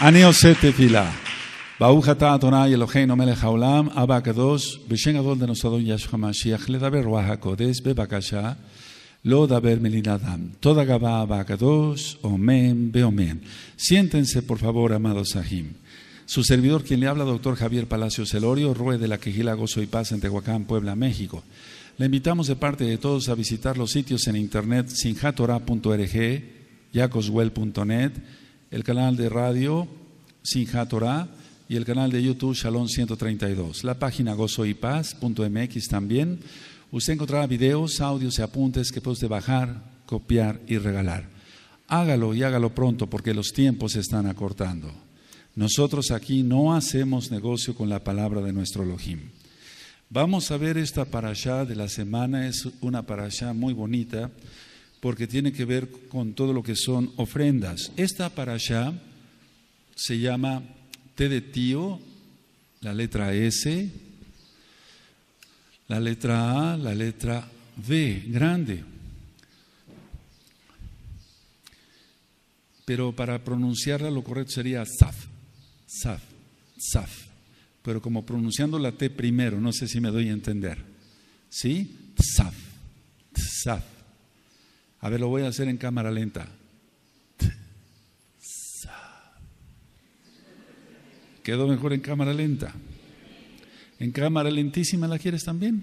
Aneosete fila. Baujata, tonayeloheinomelejaolam, abaca dos, besengadol de nosadon yashuhamashia, jledaberuaja codes, bebacasha, lo daver melinadam. Toda gaba abaca dos, omen, beomen. Siéntense, por favor, amados sahim. Su servidor, quien le habla, doctor Javier Palacios Celorio, ruede la quejila gozo y paz en Tehuacán, Puebla, México. Le invitamos de parte de todos a visitar los sitios en internet sinjatora.org, yacoswell.net el canal de radio Sinja Torá, y el canal de YouTube Shalom 132. La página gozoypaz.mx también. Usted encontrará videos, audios y apuntes que puede usted bajar, copiar y regalar. Hágalo y hágalo pronto porque los tiempos se están acortando. Nosotros aquí no hacemos negocio con la palabra de nuestro Elohim. Vamos a ver esta allá de la semana, es una allá muy bonita porque tiene que ver con todo lo que son ofrendas. Esta para allá se llama T de tío, la letra S, la letra A, la letra B, grande. Pero para pronunciarla lo correcto sería Saf, Saf, Saf. Pero como pronunciando la T primero, no sé si me doy a entender. ¿Sí? Saf, Saf. A ver, lo voy a hacer en cámara lenta. Quedó mejor en cámara lenta. En cámara lentísima la quieres también.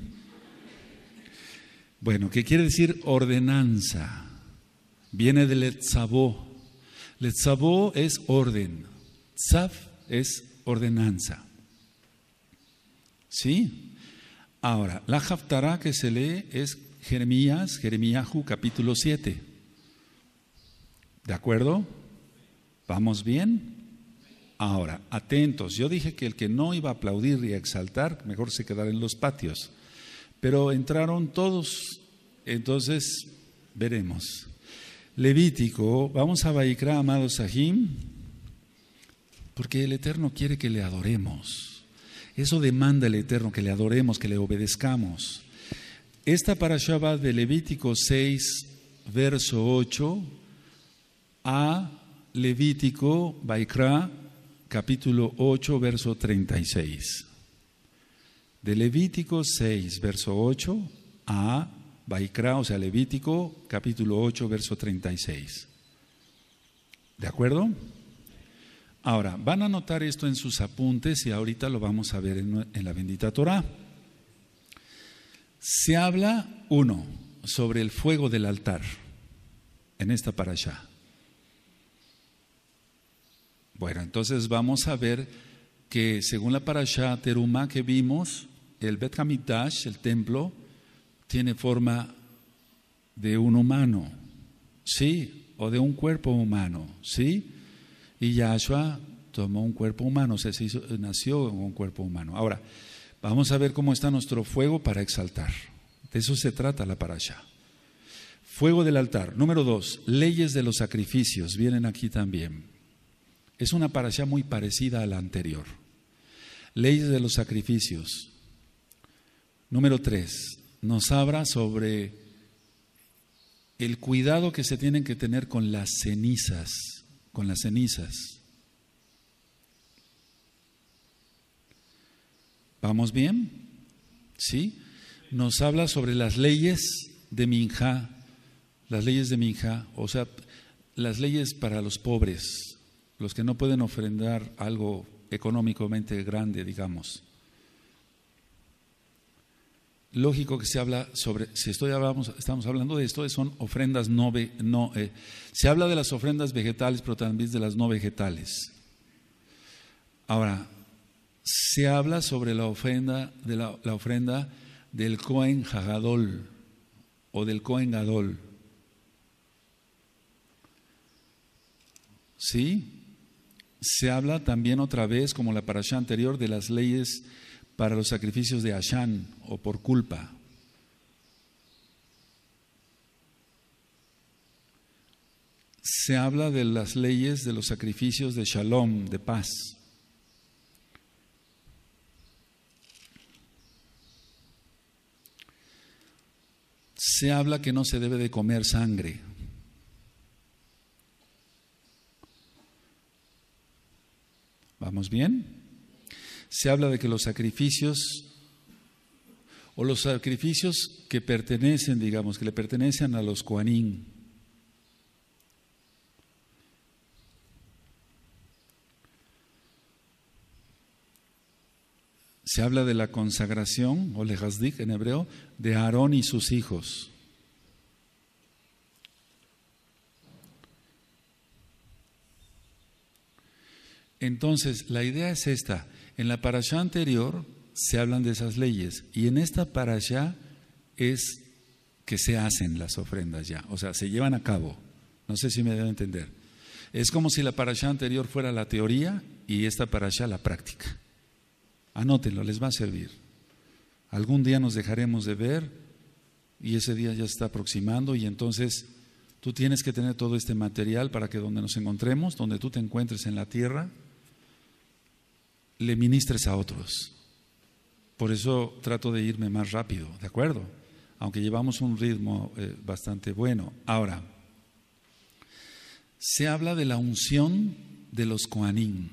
Bueno, ¿qué quiere decir ordenanza? Viene del Letzabó. Letzabó es orden. Tzav es ordenanza. ¿Sí? Ahora, la haftará que se lee es Jeremías, Jeremiahu, capítulo 7. ¿De acuerdo? ¿Vamos bien? Ahora, atentos, yo dije que el que no iba a aplaudir y a exaltar, mejor se quedara en los patios. Pero entraron todos, entonces veremos. Levítico, vamos a Baikra, amado Sahim, porque el Eterno quiere que le adoremos. Eso demanda el Eterno, que le adoremos, que le obedezcamos. Esta parasha va de Levítico 6, verso 8, a Levítico, Baikra, capítulo 8, verso 36. De Levítico 6, verso 8, a Baikra, o sea, Levítico, capítulo 8, verso 36. ¿De acuerdo? Ahora, van a notar esto en sus apuntes y ahorita lo vamos a ver en, en la bendita Torah. Se habla, uno, sobre el fuego del altar en esta parasha Bueno, entonces vamos a ver que según la parasha Teruma que vimos, el Bet el templo, tiene forma de un humano, ¿sí? O de un cuerpo humano, ¿sí? Y Yahshua tomó un cuerpo humano, o sea, se nació en un cuerpo humano. Ahora, Vamos a ver cómo está nuestro fuego para exaltar. De eso se trata la parasha. Fuego del altar. Número dos, leyes de los sacrificios. Vienen aquí también. Es una parasha muy parecida a la anterior. Leyes de los sacrificios. Número tres, nos habla sobre el cuidado que se tienen que tener con las cenizas. Con las cenizas. ¿Vamos bien? ¿Sí? Nos habla sobre las leyes de Minja, las leyes de Minja, o sea, las leyes para los pobres, los que no pueden ofrendar algo económicamente grande, digamos. Lógico que se habla sobre, si estoy hablamos, estamos hablando de esto, son ofrendas no, no eh, se habla de las ofrendas vegetales, pero también de las no vegetales. Ahora, se habla sobre la ofrenda, de la, ofrenda del Cohen Hagadol o del Cohen Gadol. ¿Sí? Se habla también otra vez, como la parasha anterior, de las leyes para los sacrificios de Ashan o por culpa. Se habla de las leyes de los sacrificios de Shalom, de paz. se habla que no se debe de comer sangre. ¿Vamos bien? Se habla de que los sacrificios o los sacrificios que pertenecen, digamos, que le pertenecen a los coanín, Se habla de la consagración, o lejazdik en hebreo, de Aarón y sus hijos. Entonces, la idea es esta. En la parasha anterior se hablan de esas leyes y en esta parasha es que se hacen las ofrendas ya, o sea, se llevan a cabo. No sé si me deben entender. Es como si la parasha anterior fuera la teoría y esta parasha la práctica. Anótenlo, les va a servir. Algún día nos dejaremos de ver y ese día ya está aproximando y entonces tú tienes que tener todo este material para que donde nos encontremos, donde tú te encuentres en la tierra, le ministres a otros. Por eso trato de irme más rápido, ¿de acuerdo? Aunque llevamos un ritmo eh, bastante bueno. Ahora, se habla de la unción de los coanín.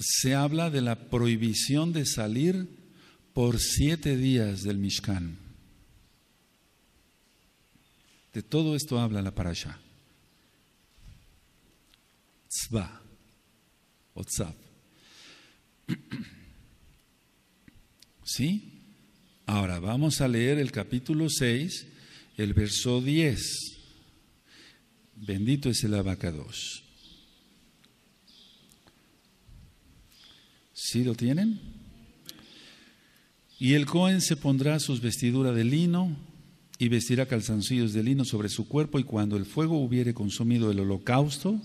se habla de la prohibición de salir por siete días del Mishkan. De todo esto habla la parasha. Tzva o ¿Sí? Ahora vamos a leer el capítulo 6, el verso 10. Bendito es el abacados. si lo tienen? Y el Cohen se pondrá sus vestiduras de lino y vestirá calzancillos de lino sobre su cuerpo y cuando el fuego hubiere consumido el holocausto,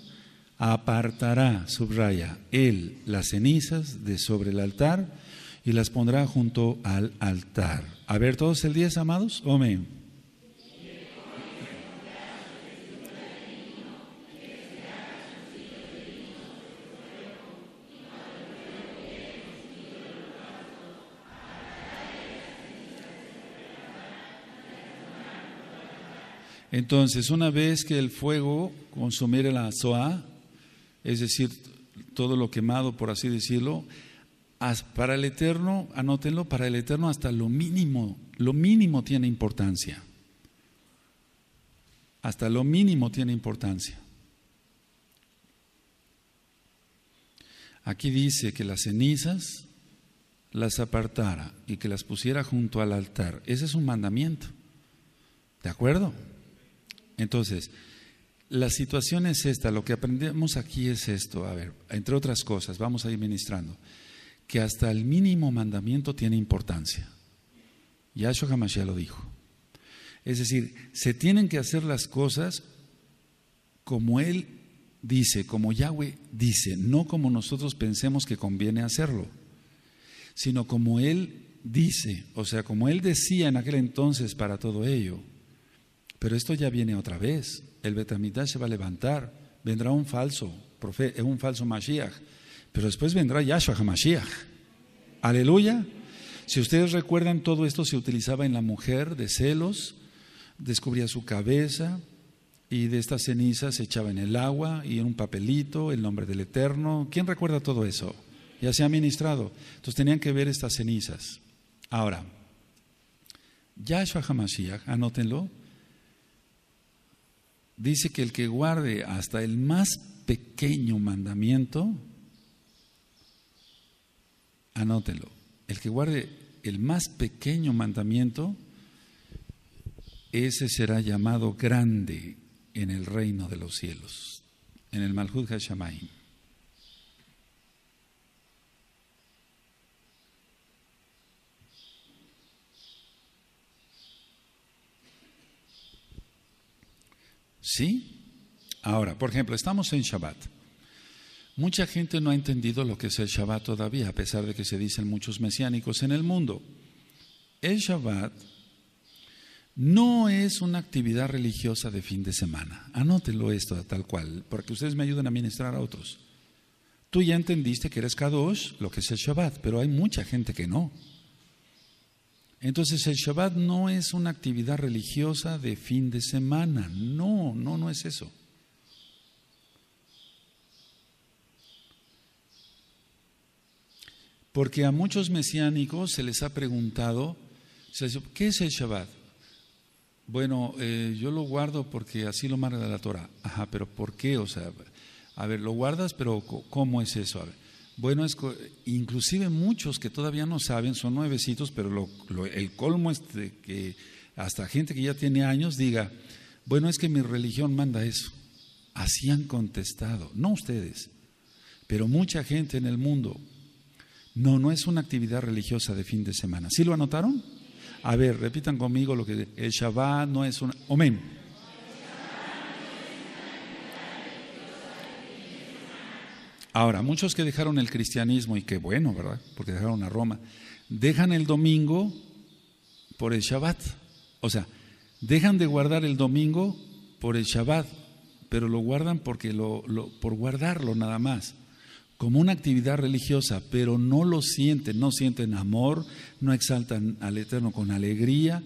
apartará, subraya, él las cenizas de sobre el altar y las pondrá junto al altar. A ver todos el día amados. Amén. Entonces, una vez que el fuego consumiera la soa, es decir, todo lo quemado, por así decirlo, para el Eterno, anótenlo, para el Eterno hasta lo mínimo, lo mínimo tiene importancia. Hasta lo mínimo tiene importancia. Aquí dice que las cenizas las apartara y que las pusiera junto al altar. Ese es un mandamiento. ¿De acuerdo? Entonces, la situación es esta, lo que aprendemos aquí es esto, a ver, entre otras cosas, vamos a ir ministrando, que hasta el mínimo mandamiento tiene importancia. Yahshua ya lo dijo. Es decir, se tienen que hacer las cosas como Él dice, como Yahweh dice, no como nosotros pensemos que conviene hacerlo, sino como Él dice, o sea, como Él decía en aquel entonces para todo ello. Pero esto ya viene otra vez. El Betamita se va a levantar. Vendrá un falso profeta, eh, un falso Mashiach. Pero después vendrá Yahshua HaMashiach. Aleluya. Si ustedes recuerdan, todo esto se utilizaba en la mujer de celos. Descubría su cabeza y de estas cenizas se echaba en el agua y en un papelito el nombre del Eterno. ¿Quién recuerda todo eso? Ya se ha ministrado. Entonces tenían que ver estas cenizas. Ahora, Yahshua HaMashiach, anótenlo dice que el que guarde hasta el más pequeño mandamiento, anótelo, el que guarde el más pequeño mandamiento, ese será llamado grande en el reino de los cielos, en el Malhud Hashamayim. ¿Sí? Ahora, por ejemplo, estamos en Shabbat. Mucha gente no ha entendido lo que es el Shabbat todavía, a pesar de que se dicen muchos mesiánicos en el mundo. El Shabbat no es una actividad religiosa de fin de semana. Anótelo esto tal cual, porque ustedes me ayudan a ministrar a otros. Tú ya entendiste que eres Kadosh, lo que es el Shabbat, pero hay mucha gente que no. Entonces el Shabbat no es una actividad religiosa de fin de semana, no, no, no es eso. Porque a muchos mesiánicos se les ha preguntado, ¿qué es el Shabbat? Bueno, eh, yo lo guardo porque así lo marca la Torah. Ajá, pero ¿por qué? O sea, a ver, lo guardas, pero ¿cómo es eso? Bueno, es, inclusive muchos que todavía no saben, son nuevecitos, pero el colmo es que hasta gente que ya tiene años diga, bueno, es que mi religión manda eso. Así han contestado, no ustedes, pero mucha gente en el mundo. No, no es una actividad religiosa de fin de semana. ¿Sí lo anotaron? A ver, repitan conmigo lo que el Shabbat no es un… omen. Ahora, muchos que dejaron el cristianismo, y qué bueno, ¿verdad? Porque dejaron a Roma, dejan el domingo por el Shabbat. O sea, dejan de guardar el domingo por el Shabbat, pero lo guardan porque lo, por guardarlo nada más, como una actividad religiosa, pero no lo sienten, no sienten amor, no exaltan al Eterno con alegría,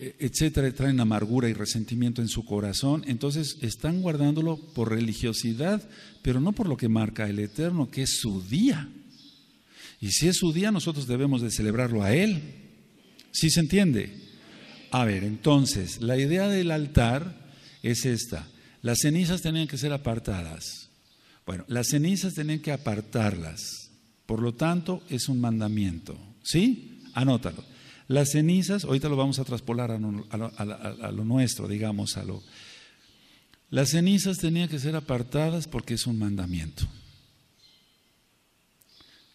e-, etcétera, traen amargura y resentimiento en su corazón, entonces están guardándolo por religiosidad, pero no por lo que marca el Eterno, que es su día. Y si es su día, nosotros debemos de celebrarlo a Él. ¿Sí se entiende? A ver, entonces, la idea del altar es esta. Las cenizas tenían que ser apartadas. Bueno, las cenizas tenían que apartarlas. Por lo tanto, es un mandamiento. ¿Sí? Anótalo. Las cenizas, ahorita lo vamos a traspolar a, lo nuestro, digamos, a lo... Las cenizas tenían que ser apartadas porque es un mandamiento.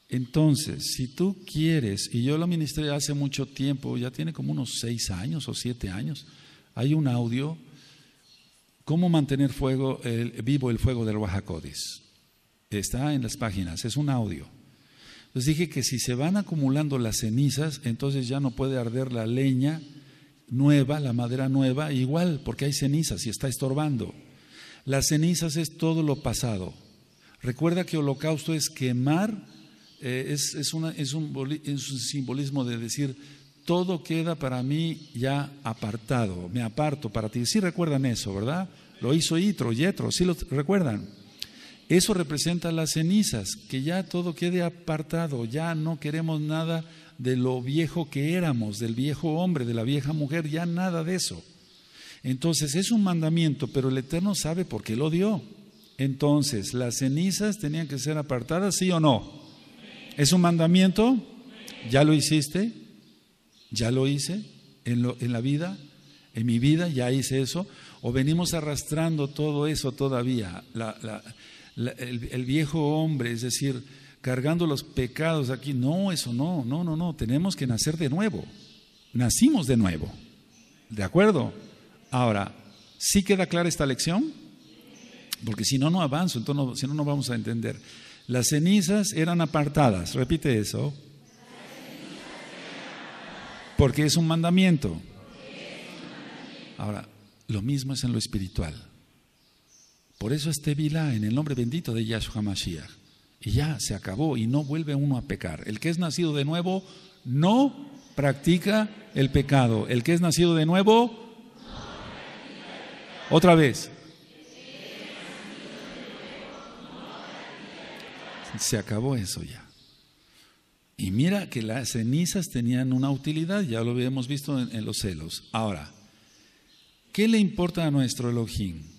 Entonces, si tú quieres, y yo lo ministré hace mucho tiempo, ya tiene como unos seis años o siete años, hay un audio, ¿cómo mantener fuego, vivo el fuego del Oaxacodis? Está en las páginas, es un audio. Les dije que si se van acumulando las cenizas, entonces ya no puede arder la leña nueva, la madera nueva, igual, porque hay cenizas y está estorbando. Las cenizas es todo lo pasado. Recuerda que holocausto es quemar, eh, es, una, es, un, simbolismo de decir, todo queda para mí ya apartado, me aparto para ti. Sí recuerdan eso, ¿verdad? Lo hizo Itro, Yetro, sí lo recuerdan. Eso representa las cenizas, que ya todo quede apartado, ya no queremos nada de lo viejo que éramos, del viejo hombre, de la vieja mujer, ya nada de eso. Entonces es un mandamiento, pero el Eterno sabe por qué lo dio. Entonces, ¿las cenizas tenían que ser apartadas, sí o no? ¿Es un mandamiento? ¿Ya lo hiciste? ¿Ya lo hice en, lo, en la vida? ¿En mi vida ya hice eso? ¿O venimos arrastrando todo eso todavía? La, el, viejo hombre, es decir, cargando los pecados aquí. No, eso no, no, no, no, tenemos que nacer de nuevo. Nacimos de nuevo. ¿De acuerdo? Ahora, ¿sí queda clara esta lección? Porque si no, no avanzo, entonces si no, no vamos a entender. Las cenizas eran apartadas, repite eso. Porque es un mandamiento. Ahora, lo mismo es en lo espiritual. Por eso este vila en el nombre bendito de Yahshua Mashiach. Y ya se acabó y no vuelve uno a pecar. El que es nacido de nuevo no practica el pecado. El que es nacido de nuevo, otra vez. Se acabó eso ya. Y mira que las cenizas tenían una utilidad, ya lo habíamos visto en los celos. Ahora, ¿qué le importa a nuestro Elohim?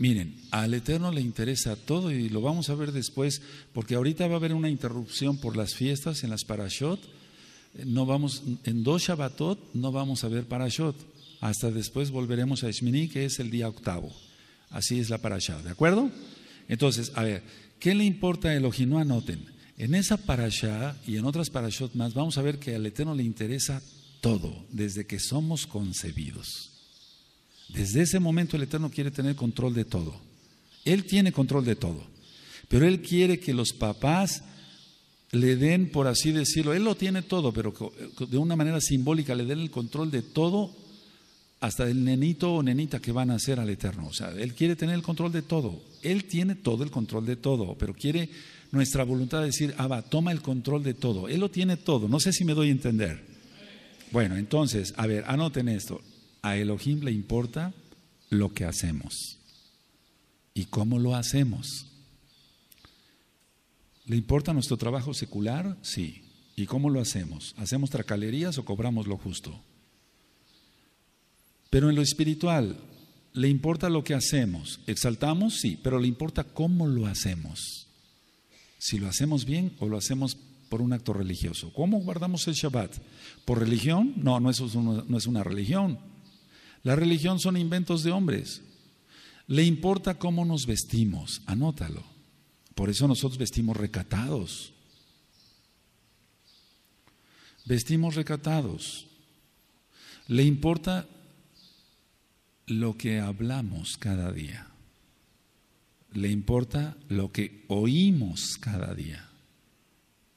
Miren, al Eterno le interesa todo y lo vamos a ver después, porque ahorita va a haber una interrupción por las fiestas en las parashot. No vamos, en dos Shabbatot no vamos a ver parashot. Hasta después volveremos a Shmini, que es el día octavo. Así es la parashá, ¿de acuerdo? Entonces, a ver, ¿qué le importa a Elohim? No anoten. En esa parashá y en otras parashot más, vamos a ver que al Eterno le interesa todo, desde que somos concebidos. Desde ese momento el Eterno quiere tener control de todo. Él tiene control de todo. Pero Él quiere que los papás le den, por así decirlo, Él lo tiene todo, pero de una manera simbólica le den el control de todo, hasta el nenito o nenita que van a hacer al Eterno. O sea, Él quiere tener el control de todo. Él tiene todo el control de todo, pero quiere nuestra voluntad de decir, Abba, toma el control de todo. Él lo tiene todo. No sé si me doy a entender. Bueno, entonces, a ver, anoten esto. A Elohim le importa lo que hacemos y cómo lo hacemos. ¿Le importa nuestro trabajo secular? Sí. ¿Y cómo lo hacemos? ¿Hacemos tracalerías o cobramos lo justo? Pero en lo espiritual, ¿le importa lo que hacemos? ¿Exaltamos? Sí, pero le importa cómo lo hacemos. Si lo hacemos bien o lo hacemos por un acto religioso. ¿Cómo guardamos el Shabbat? ¿Por religión? No, no, no es una religión. La religión son inventos de hombres. Le importa cómo nos vestimos, anótalo. Por eso nosotros vestimos recatados. Vestimos recatados. Le importa lo que hablamos cada día. Le importa lo que oímos cada día.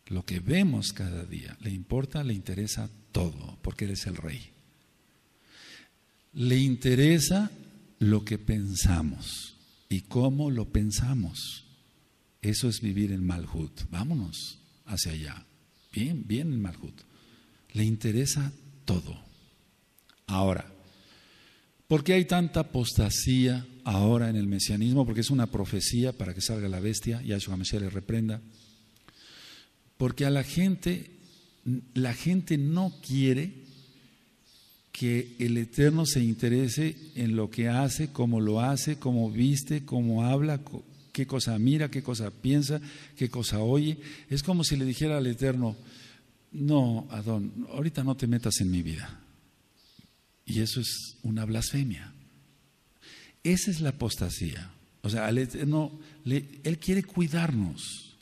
Lo que vemos cada día. Le importa, le interesa todo, porque eres el rey. Le interesa lo que pensamos y cómo lo pensamos. Eso es vivir en Malhut. Vámonos hacia allá. Bien, bien en Malhut. Le interesa todo. Ahora, ¿por qué hay tanta apostasía ahora en el mesianismo? Porque es una profecía para que salga la bestia y a Mesías le reprenda. Porque a la gente, la gente no quiere que el Eterno se interese en lo que hace, cómo lo hace, cómo viste, cómo habla, qué cosa mira, qué cosa piensa, qué cosa oye. Es como si le dijera al Eterno, no, Adón, ahorita no te metas en mi vida. Y eso es una blasfemia. Esa es la apostasía. O sea, al Eterno, Él quiere cuidarnos.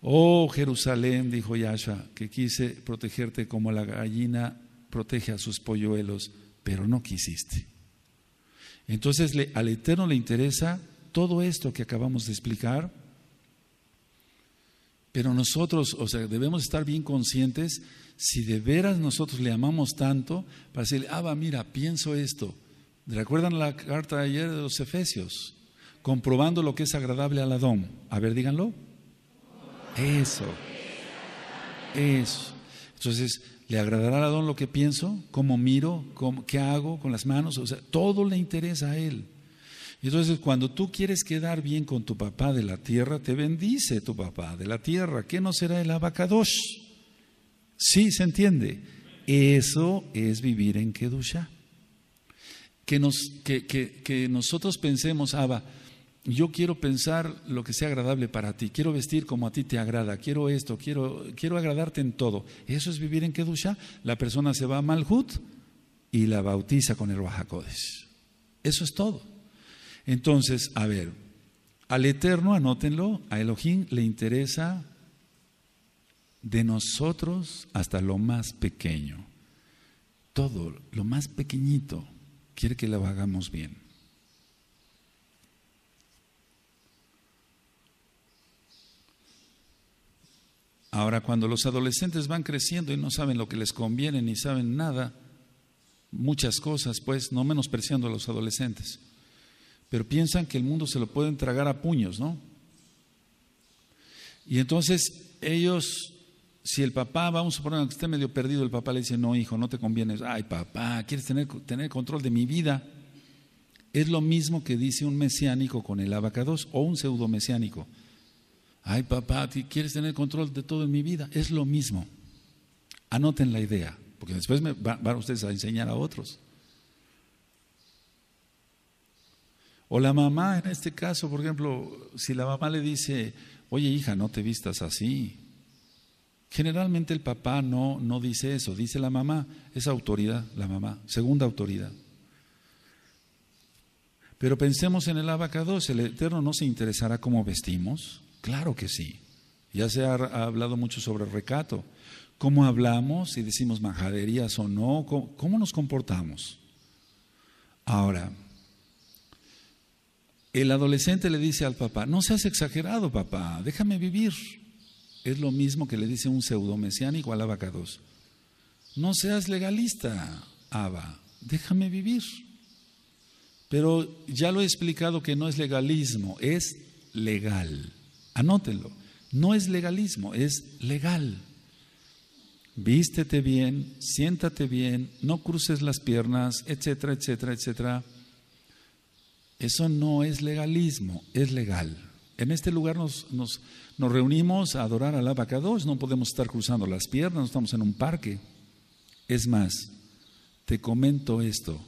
Oh Jerusalén, dijo Yasha, que quise protegerte como la gallina protege a sus polluelos, pero no quisiste. Entonces al Eterno le interesa todo esto que acabamos de explicar, pero nosotros, o sea, debemos estar bien conscientes si de veras nosotros le amamos tanto para decirle, ah, mira, pienso esto. ¿Recuerdan la carta de ayer de los Efesios? Comprobando lo que es agradable al Adón. A ver, díganlo. Eso. Eso. Entonces, ¿Le agradará a don lo que pienso? ¿Cómo miro? ¿Qué hago con las manos? O sea, todo le interesa a él. Entonces, cuando tú quieres quedar bien con tu papá de la tierra, te bendice tu papá de la tierra. ¿Qué no será el abacadosh? Sí, se entiende. Eso es vivir en Kedusha. Que, nos, que, que, que nosotros pensemos, Abba, yo quiero pensar lo que sea agradable para ti, quiero vestir como a ti te agrada, quiero esto, quiero, quiero agradarte en todo. Eso es vivir en Kedusha. La persona se va a Malhut y la bautiza con el Bajacodes. Eso es todo. Entonces, a ver, al Eterno, anótenlo, a Elohim le interesa de nosotros hasta lo más pequeño. Todo, lo más pequeñito, quiere que lo hagamos bien. Ahora, cuando los adolescentes van creciendo y no saben lo que les conviene ni saben nada, muchas cosas, pues, no menospreciando a los adolescentes, pero piensan que el mundo se lo pueden tragar a puños, ¿no? Y entonces ellos, si el papá, vamos a poner que esté medio perdido, el papá le dice, no, hijo, no te conviene. Ay, papá, ¿quieres tener, tener control de mi vida? Es lo mismo que dice un mesiánico con el abacados o un pseudo mesiánico ay papá, quieres tener control de todo en mi vida? Es lo mismo. Anoten la idea, porque después me van ustedes a enseñar a otros. O la mamá, en este caso, por ejemplo, si la mamá le dice, oye hija, no te vistas así. Generalmente el papá no, no dice eso, dice la mamá, es autoridad, la mamá, segunda autoridad. Pero pensemos en el si el Eterno no se interesará cómo vestimos, Claro que sí. Ya se ha, hablado mucho sobre recato. ¿Cómo hablamos? y decimos majaderías o no. ¿Cómo, nos comportamos? Ahora, el adolescente le dice al papá, no seas exagerado, papá, déjame vivir. Es lo mismo que le dice un pseudo mesiánico al abacados. No seas legalista, Abba, déjame vivir. Pero ya lo he explicado que no es legalismo, es legal. Anótenlo. No es legalismo, es legal. Vístete bien, siéntate bien, no cruces las piernas, etcétera, etcétera, etcétera. Eso no es legalismo, es legal. En este lugar nos, nos, reunimos a adorar al abacados, no podemos estar cruzando las piernas, no estamos en un parque. Es más, te comento esto,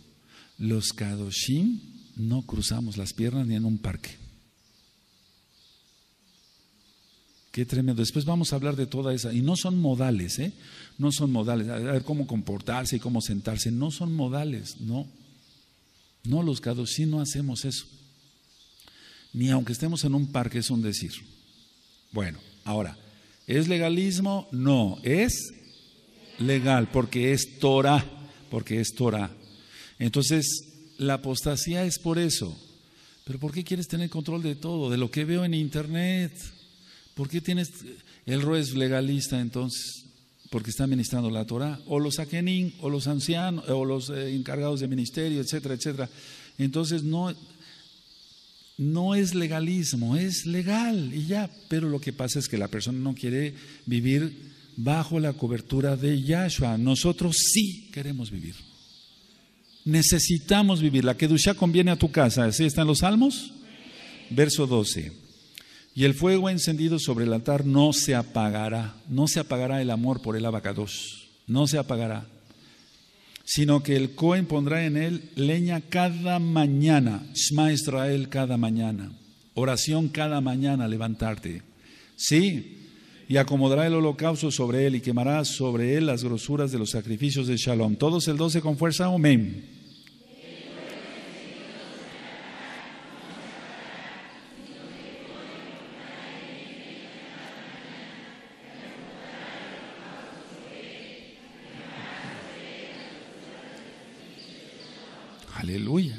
los kadoshim no cruzamos las piernas ni en un parque. Qué tremendo. Después vamos a hablar de toda esa. Y no son modales, ¿eh? No son modales. A ver cómo comportarse y cómo sentarse. No son modales, no. No, los sí no hacemos eso. Ni aunque estemos en un parque es un decir. Bueno, ahora, ¿es legalismo? No, es legal, porque es Torah, porque es Torah. Entonces, la apostasía es por eso. Pero ¿por qué quieres tener control de todo? De lo que veo en internet ¿Por qué tienes eh, el juez legalista entonces? Porque está ministrando la Torah, o los akenin, o los ancianos, eh, o los eh, encargados de ministerio, etcétera, etcétera. Entonces no, no es legalismo, es legal y ya. Pero lo que pasa es que la persona no quiere vivir bajo la cobertura de Yahshua. Nosotros sí queremos vivir. Necesitamos vivir. La Kedushá conviene a tu casa. así están los Salmos? Verso 12. Y el fuego encendido sobre el altar no se apagará, no se apagará el amor por el abacados, no se apagará, sino que el Cohen pondrá en él leña cada mañana, Shma Israel cada mañana, oración cada mañana, levantarte. Sí, y acomodará el holocausto sobre él y quemará sobre él las grosuras de los sacrificios de Shalom. Todos el 12 con fuerza, amén. Aleluya.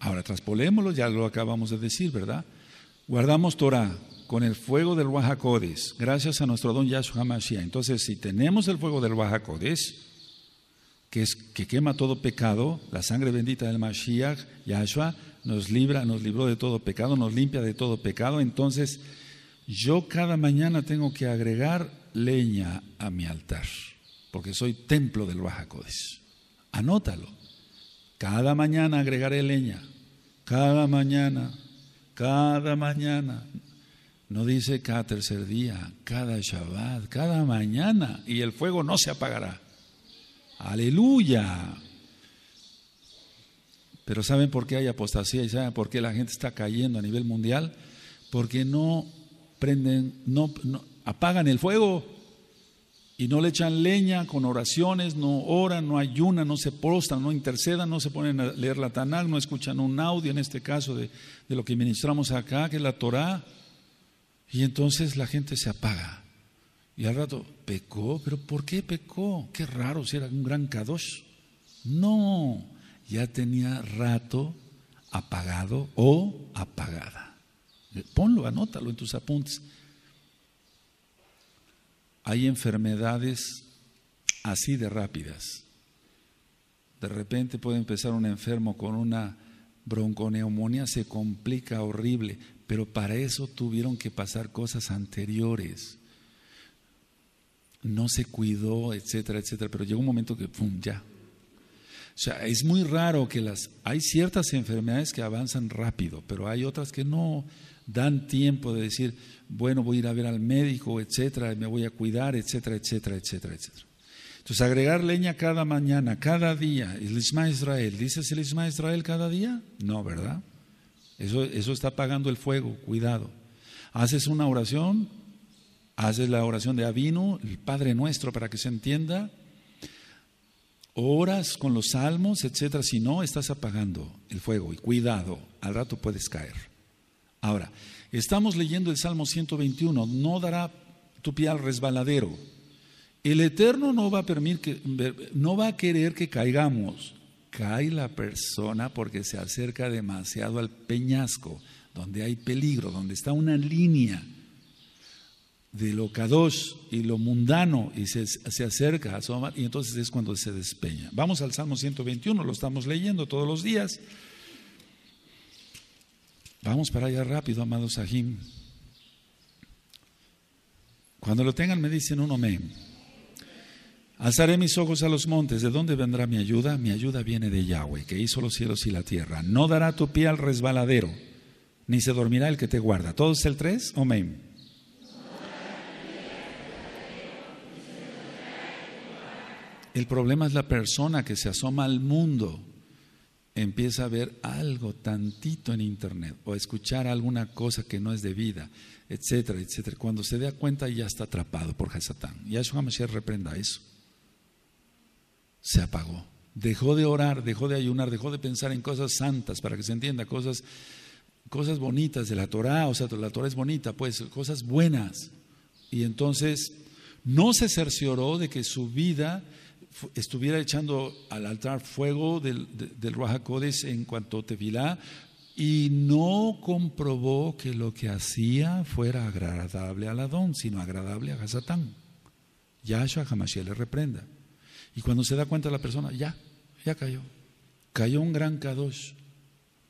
Ahora traspolémoslo, ya lo acabamos de decir, ¿verdad? Guardamos Torah con el fuego del Wahakodes, gracias a nuestro don Yahshua Mashiach. Entonces, si tenemos el fuego del Wahakodes, que, es, que quema todo pecado, la sangre bendita del Mashiach, Yahshua, nos libra, nos libró de todo pecado, nos limpia de todo pecado. Entonces, yo cada mañana tengo que agregar leña a mi altar, porque soy templo del wajakodes. Anótalo. Cada mañana agregaré leña. Cada mañana. Cada mañana. No dice cada tercer día, cada Shabbat, cada mañana. Y el fuego no se apagará. Aleluya. Pero ¿saben por qué hay apostasía y saben por qué la gente está cayendo a nivel mundial? Porque no prenden, no, apagan el fuego y no le echan leña con oraciones, no oran, no ayunan, no se postran, no intercedan, no se ponen a leer la Tanal, no escuchan un audio, en este caso de, de lo que ministramos acá, que es la Torah. Y entonces la gente se apaga. Y al rato, pecó, pero ¿por qué pecó? Qué raro si era un gran Kadosh. No, ya tenía rato apagado o apagada. Ponlo, anótalo en tus apuntes hay enfermedades así de rápidas. De repente puede empezar un enfermo con una bronconeumonía, se complica horrible, pero para eso tuvieron que pasar cosas anteriores. No se cuidó, etcétera, etcétera, pero llega un momento que, ¡pum!, ya. O sea, es muy raro que las... Hay ciertas enfermedades que avanzan rápido, pero hay otras que no, dan tiempo de decir, bueno, voy a ir a ver al médico, etcétera, me voy a cuidar, etcétera, etcétera, etcétera, etcétera. Entonces, agregar leña cada mañana, cada día, el Ismael Israel, ¿dices el Ismael Israel cada día? No, ¿verdad? Eso, eso está apagando el fuego, cuidado. Haces una oración, haces la oración de Avino, el Padre Nuestro, para que se entienda, oras con los salmos, etcétera. Si no, estás apagando el fuego y cuidado, al rato puedes caer. Ahora, estamos leyendo el Salmo 121, no dará tu pie al resbaladero. El Eterno no va a, permitir que, no va a querer que caigamos. Cae la persona porque se acerca demasiado al peñasco, donde hay peligro, donde está una línea de lo kadosh y lo mundano y se, se acerca, asoma, y entonces es cuando se despeña. Vamos al Salmo 121, lo estamos leyendo todos los días. Vamos para allá rápido, amados Sahim. Cuando lo tengan me dicen un amén. Alzaré mis ojos a los montes. ¿De dónde vendrá mi ayuda? Mi ayuda viene de Yahweh, que hizo los cielos y la tierra. No dará tu pie al resbaladero, ni se dormirá el que te guarda. ¿Todos el tres? Amén. El problema es la persona que se asoma al mundo empieza a ver algo tantito en internet o a escuchar alguna cosa que no es de vida, etcétera, etcétera, cuando se da cuenta ya está atrapado por Hasatán. eso Mashiach reprenda eso. Se apagó. Dejó de orar, dejó de ayunar, dejó de pensar en cosas santas para que se entienda, cosas, cosas bonitas de la Torah, o sea, la Torah es bonita, pues, cosas buenas. Y entonces no se cercioró de que su vida estuviera echando al altar fuego del, de, del en cuanto tevilá y no comprobó que lo que hacía fuera agradable al Adón, sino agradable a Hasatán. Yahshua Hamashiach le reprenda. Y cuando se da cuenta la persona, ya, ya cayó. Cayó un gran Kadosh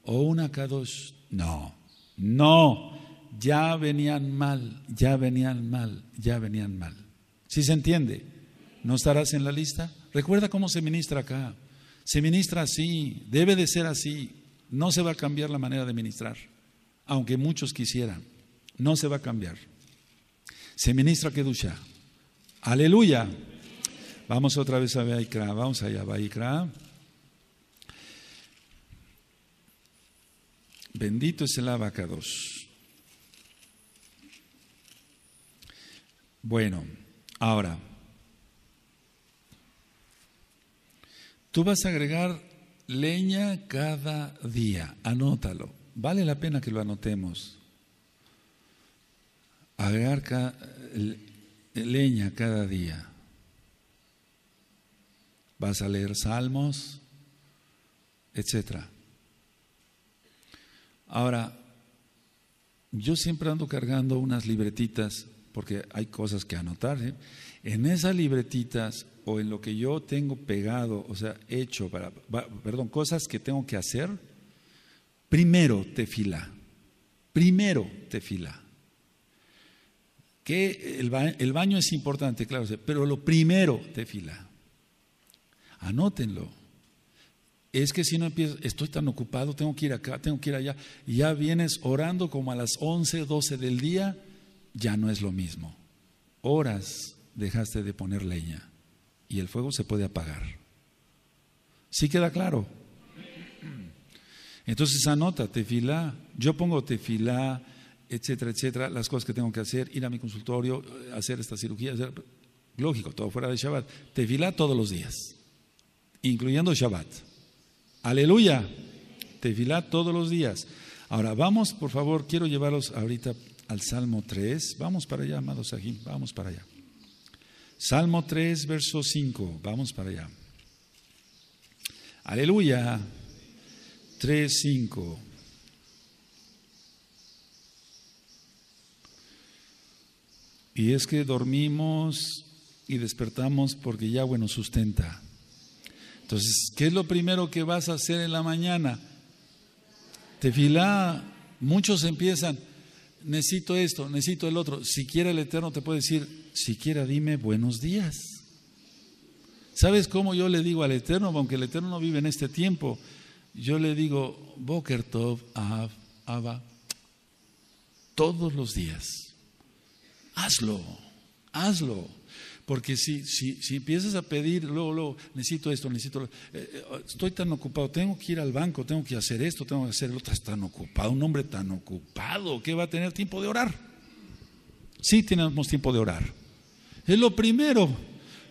o una Kadosh. No, no, ya venían mal, ya venían mal, ya venían mal. ¿Sí se entiende? ¿No estarás en la lista? Recuerda cómo se ministra acá. Se ministra así, debe de ser así. No se va a cambiar la manera de ministrar, aunque muchos quisieran. No se va a cambiar. Se ministra ducha. Aleluya. Vamos otra vez a Baikra. Vamos allá, Baikra. Bendito es el abacados. Bueno, ahora, Tú vas a agregar leña cada día. Anótalo. Vale la pena que lo anotemos. Agregar leña cada día. Vas a leer salmos, etcétera. Ahora, yo siempre ando cargando unas libretitas, porque hay cosas que anotar. ¿eh? En esas libretitas o en lo que yo tengo pegado, o sea, hecho para, perdón, cosas que tengo que hacer, primero te fila, primero fila. Que el, baño es importante, claro, pero lo primero te fila, Anótenlo. Es que si no empiezas, estoy tan ocupado, tengo que ir acá, tengo que ir allá, y ya vienes orando como a las 11, 12 del día, ya no es lo mismo. Horas dejaste de poner leña y el fuego se puede apagar. ¿Sí queda claro? Entonces anota tefilá. Yo pongo tefilá, etcétera, etcétera, las cosas que tengo que hacer, ir a mi consultorio, hacer esta cirugía. Lógico, todo fuera de Shabbat. Tefilá todos los días, incluyendo Shabbat. Aleluya. Tefilá todos los días. Ahora vamos, por favor, quiero llevarlos ahorita al Salmo 3. Vamos para allá, amados Sahim, vamos para allá. Salmo 3, verso 5. Vamos para allá. Aleluya. 3, 5. Y es que dormimos y despertamos porque Yahweh nos sustenta. Entonces, ¿qué es lo primero que vas a hacer en la mañana? Tefilá, muchos empiezan, necesito esto, necesito el otro. Si el Eterno te puede decir, si quiera dime buenos días. ¿Sabes cómo yo le digo al Eterno? Aunque el Eterno no vive en este tiempo, yo le digo, Boker Tov, Abba, todos los días. Hazlo, hazlo. Porque si, si empiezas a pedir, luego, luego, necesito esto, necesito, eh, eh, estoy tan ocupado, tengo que ir al banco, tengo que hacer esto, tengo que hacer lo otro, tan ocupado, un hombre tan ocupado, ¿Qué va a tener tiempo de orar. Sí tenemos tiempo de orar. Es lo primero.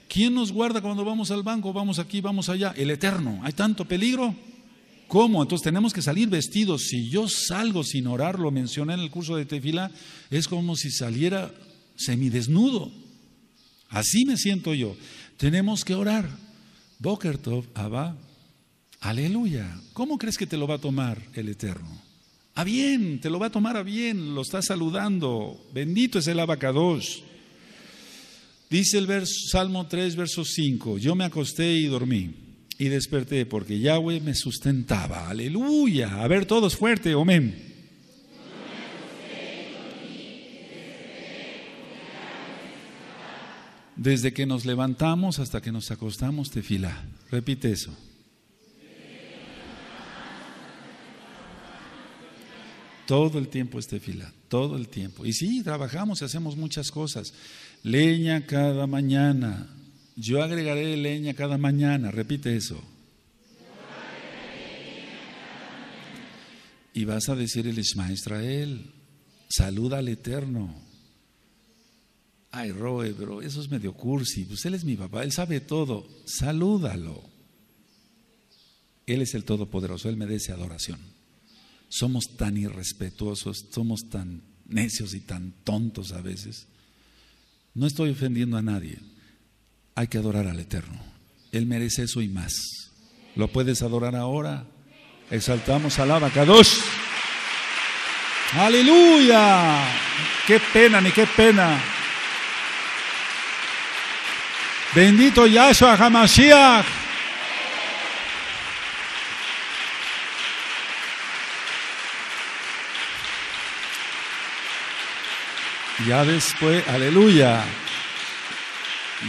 ¿Quién nos guarda cuando vamos al banco, vamos aquí, vamos allá? El Eterno. ¿Hay tanto peligro? ¿Cómo? Entonces tenemos que salir vestidos. Si yo salgo sin orar, lo mencioné en el curso de Tefila, es como si saliera semidesnudo. Así me siento yo. Tenemos que orar. Bokertov, Abba, aleluya. ¿Cómo crees que te lo va a tomar el Eterno? A bien, te lo va a tomar a bien, lo está saludando. Bendito es el abacados. Dice el Salmo 3, verso 5, yo me acosté y dormí y desperté porque Yahweh me sustentaba. Aleluya. A ver, todos fuerte, amén. Desde que nos levantamos hasta que nos acostamos, tefila. Repite eso. Todo el tiempo es tefila, todo el tiempo. Y sí, trabajamos y hacemos muchas cosas. Leña cada mañana. Yo agregaré leña cada mañana. Repite eso. Y vas a decir el Ismael Israel, saluda al Eterno. Ay, Roe, bro, eso es medio cursi. Pues él es mi papá, él sabe todo. Salúdalo. Él es el Todopoderoso, él merece adoración. Somos tan irrespetuosos, somos tan necios y tan tontos a veces. No estoy ofendiendo a nadie. Hay que adorar al Eterno. Él merece eso y más. ¿Lo puedes adorar ahora? Exaltamos al Kadosh ¡Aleluya! ¡Qué pena, ni qué pena! Bendito Yahshua HaMashiach. Ya después, aleluya.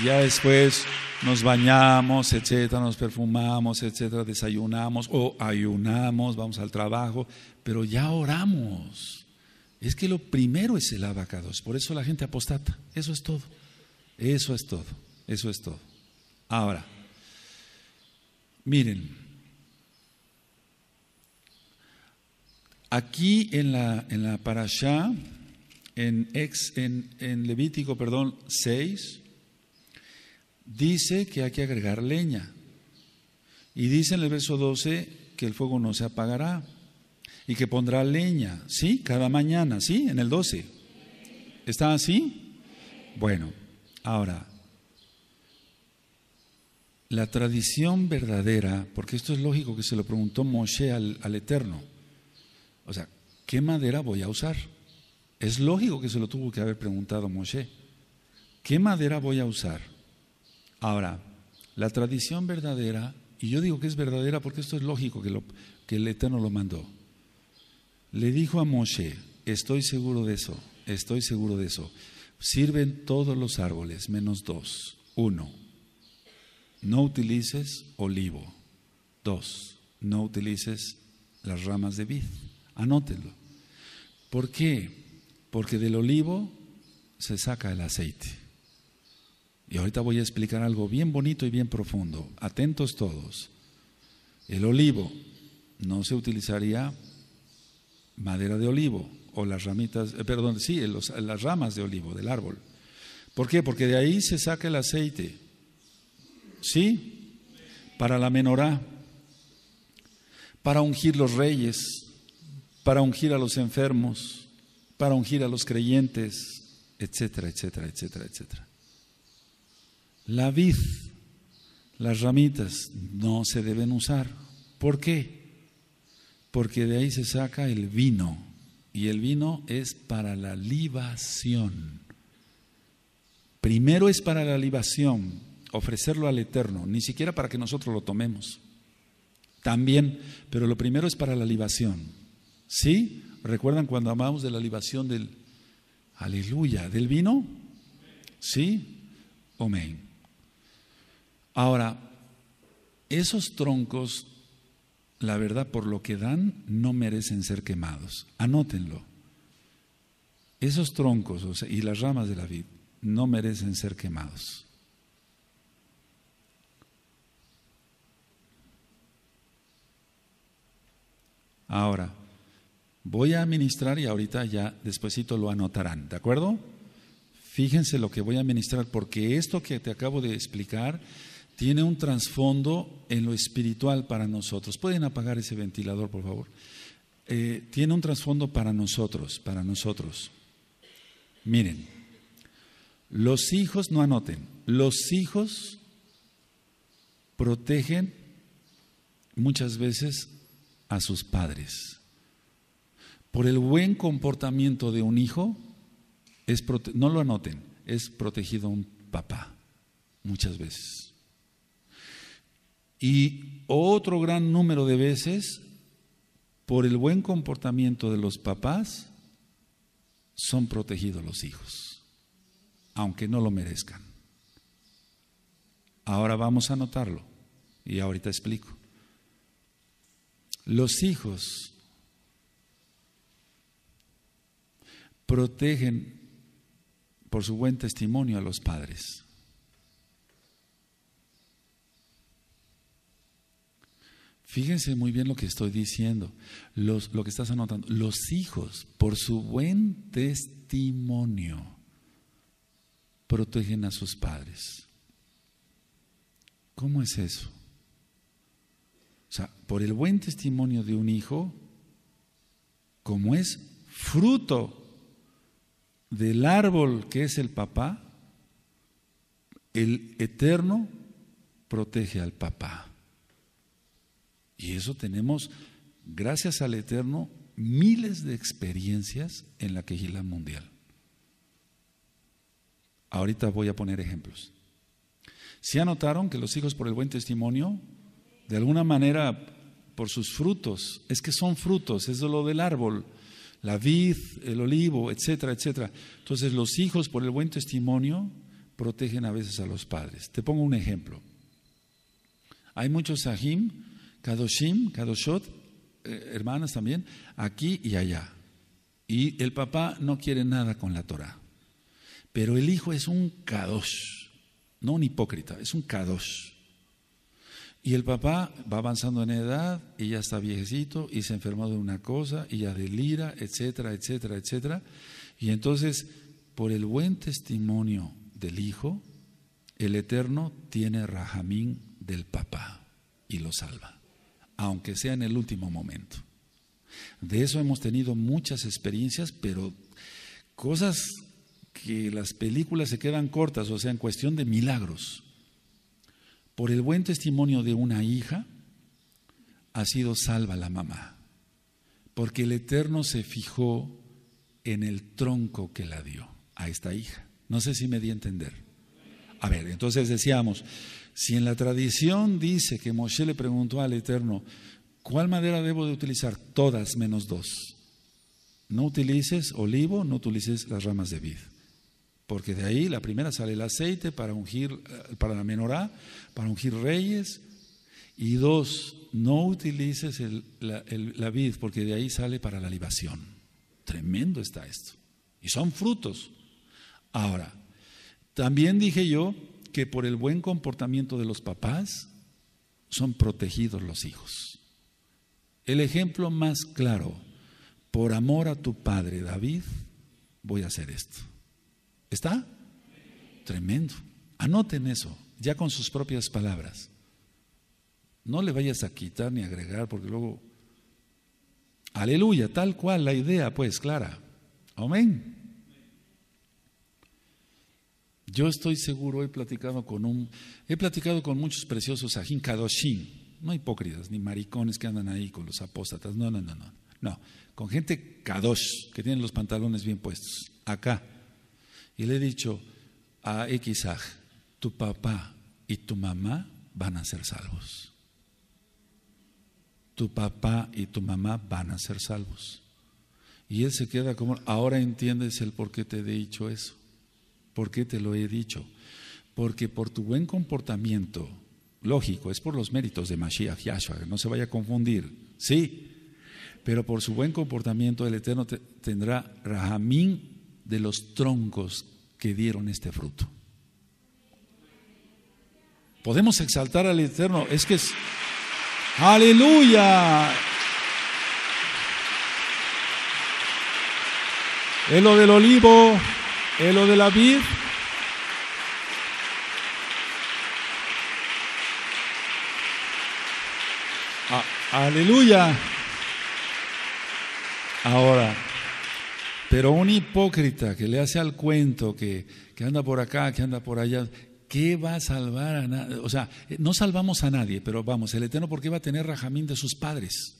Ya después nos bañamos, etcétera, nos perfumamos, etcétera, desayunamos o ayunamos, vamos al trabajo, pero ya oramos. Es que lo primero es el abacados, por eso la gente apostata. Eso es todo. Eso es todo. Eso es todo. Ahora, miren, aquí en la, en la parasha en, ex, en, en Levítico, perdón, 6, dice que hay que agregar leña. Y dice en el verso 12 que el fuego no se apagará y que pondrá leña, ¿sí? Cada mañana, ¿sí? En el 12. ¿Está así? Bueno, ahora, la tradición verdadera, porque esto es lógico que se lo preguntó Moshe al, Eterno, o sea, ¿qué madera voy a usar? Es lógico que se lo tuvo que haber preguntado Moshe. ¿Qué madera voy a usar? Ahora, la tradición verdadera, y yo digo que es verdadera porque esto es lógico que, que el Eterno lo mandó, le dijo a Moshe, estoy seguro de eso, estoy seguro de eso, sirven todos los árboles menos dos, uno, no utilices olivo. Dos, no utilices las ramas de vid. Anótelo. ¿Por qué? Porque del olivo se saca el aceite. Y ahorita voy a explicar algo bien bonito y bien profundo. Atentos todos. El olivo no se utilizaría madera de olivo o las ramitas, eh, perdón, sí, las ramas de olivo del árbol. ¿Por qué? Porque de ahí se saca el aceite. ¿Sí? Para la menorá, para ungir los reyes, para ungir a los enfermos, para ungir a los creyentes, etcétera, etcétera, etcétera, etcétera. La vid, las ramitas no se deben usar. ¿Por qué? Porque de ahí se saca el vino y el vino es para la libación. Primero es para la libación, ofrecerlo al Eterno, ni siquiera para que nosotros lo tomemos. También, pero lo primero es para la libación. ¿Sí? ¿Recuerdan cuando hablamos de la libación del aleluya, del vino? ¿Sí? Amén. Ahora, esos troncos, la verdad, por lo que dan, no merecen ser quemados. Anótenlo. Esos troncos y las ramas de la vid no merecen ser quemados. Ahora, voy a ministrar y ahorita ya despuesito lo anotarán, ¿de acuerdo? Fíjense lo que voy a ministrar, porque esto que te acabo de explicar tiene un trasfondo en lo espiritual para nosotros. ¿Pueden apagar ese ventilador, por favor? Eh, tiene un trasfondo para nosotros, para nosotros. Miren, los hijos, no anoten, los hijos protegen muchas veces a sus padres. Por el buen comportamiento de un hijo, es no lo anoten, es protegido un papá, muchas veces. Y otro gran número de veces, por el buen comportamiento de los papás, son protegidos los hijos, aunque no lo merezcan. Ahora vamos a anotarlo y ahorita explico. Los hijos protegen por su buen testimonio a los padres. Fíjense muy bien lo que estoy diciendo, los, lo que estás anotando. Los hijos, por su buen testimonio, protegen a sus padres. ¿Cómo es eso? sea, por el buen testimonio de un hijo, como es fruto del árbol que es el papá, el eterno protege al papá. Y eso tenemos, gracias al eterno, miles de experiencias en la quejila mundial. Ahorita voy a poner ejemplos. ¿Se anotaron que los hijos por el buen testimonio de alguna manera por sus frutos. Es que son frutos, es lo del árbol, la vid, el olivo, etcétera, etcétera. Entonces los hijos por el buen testimonio protegen a veces a los padres. Te pongo un ejemplo. Hay muchos ajim, kadoshim, kadoshot, eh, hermanas también, aquí y allá. Y el papá no quiere nada con la Torah. Pero el hijo es un kadosh, no un hipócrita, es un kadosh. Y el papá va avanzando en edad y ya está viejecito y se ha enfermado de una cosa y ya delira, etcétera, etcétera, etcétera. Y entonces, por el buen testimonio del hijo, el Eterno tiene rajamín del papá y lo salva, aunque sea en el último momento. De eso hemos tenido muchas experiencias, pero cosas que las películas se quedan cortas, o sea, en cuestión de milagros por el buen testimonio de una hija, ha sido salva la mamá, porque el Eterno se fijó en el tronco que la dio a esta hija. No sé si me di a entender. A ver, entonces decíamos, si en la tradición dice que Moshe le preguntó al Eterno, ¿cuál madera debo de utilizar? Todas menos dos. No utilices olivo, no utilices las ramas de vid porque de ahí la primera sale el aceite para ungir, eh, para la menorá, para ungir reyes. Y dos, no utilices la, la vid, porque de ahí sale para la libación. Tremendo está esto. Y son frutos. Ahora, también dije yo que por el buen comportamiento de los papás son protegidos los hijos. El ejemplo más claro, por amor a tu padre, David, voy a hacer esto. ¿Está? Tremendo. Anoten eso, ya con sus propias palabras. No le vayas a quitar ni agregar, porque luego... Aleluya, tal cual la idea, pues, clara. Amén. Yo estoy seguro, he platicado con un, he platicado con muchos preciosos ajín kadoshín, no hipócritas ni maricones que andan ahí con los apóstatas, no, no, no, no, no, con gente kadosh que tienen los pantalones bien puestos, acá, y le he dicho a Xaj, tu papá y tu mamá van a ser salvos. Tu papá y tu mamá van a ser salvos. Y él se queda como, ahora entiendes el por qué te he dicho eso, por qué te lo he dicho. Porque por tu buen comportamiento, lógico, es por los méritos de Mashiach Yahshua, no se vaya a confundir, sí, pero por su buen comportamiento el Eterno tendrá Rahamín de los troncos que dieron este fruto. Podemos exaltar al Eterno. Es que es... Aleluya. Es lo del olivo, es lo de la vid. Ah, aleluya. Ahora. Pero un hipócrita que le hace al cuento, que, anda por acá, que anda por allá, ¿qué va a salvar a nadie? O sea, no salvamos a nadie, pero vamos, el Eterno, ¿por qué va a tener rajamín de sus padres?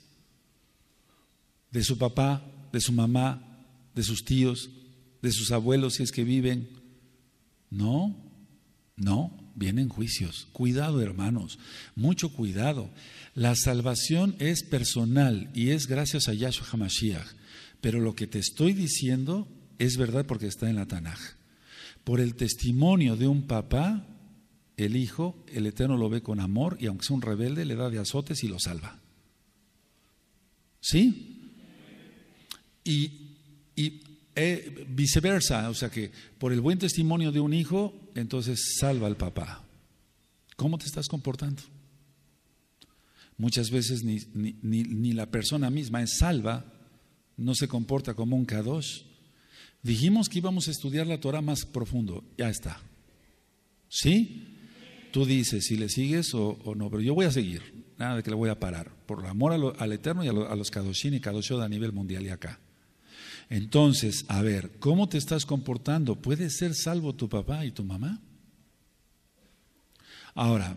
De su papá, de su mamá, de sus tíos, de sus abuelos, si es que viven. No, no, vienen juicios. Cuidado, hermanos, mucho cuidado. La salvación es personal y es gracias a Yahshua HaMashiach. Pero lo que te estoy diciendo es verdad porque está en la Tanaj. Por el testimonio de un papá, el hijo, el Eterno lo ve con amor y aunque sea un rebelde, le da de azotes y lo salva. ¿Sí? Y, y eh, viceversa, o sea que por el buen testimonio de un hijo, entonces salva al papá. ¿Cómo te estás comportando? Muchas veces ni la persona misma es salva no se comporta como un kadosh. Dijimos que íbamos a estudiar la Torah más profundo. Ya está. ¿Sí? Tú dices si le sigues o, no, pero yo voy a seguir. Nada de que le voy a parar. Por amor al Eterno y a, los kadoshín y Kadoshod a nivel mundial y acá. Entonces, a ver, ¿cómo te estás comportando? ¿Puede ser salvo tu papá y tu mamá? Ahora,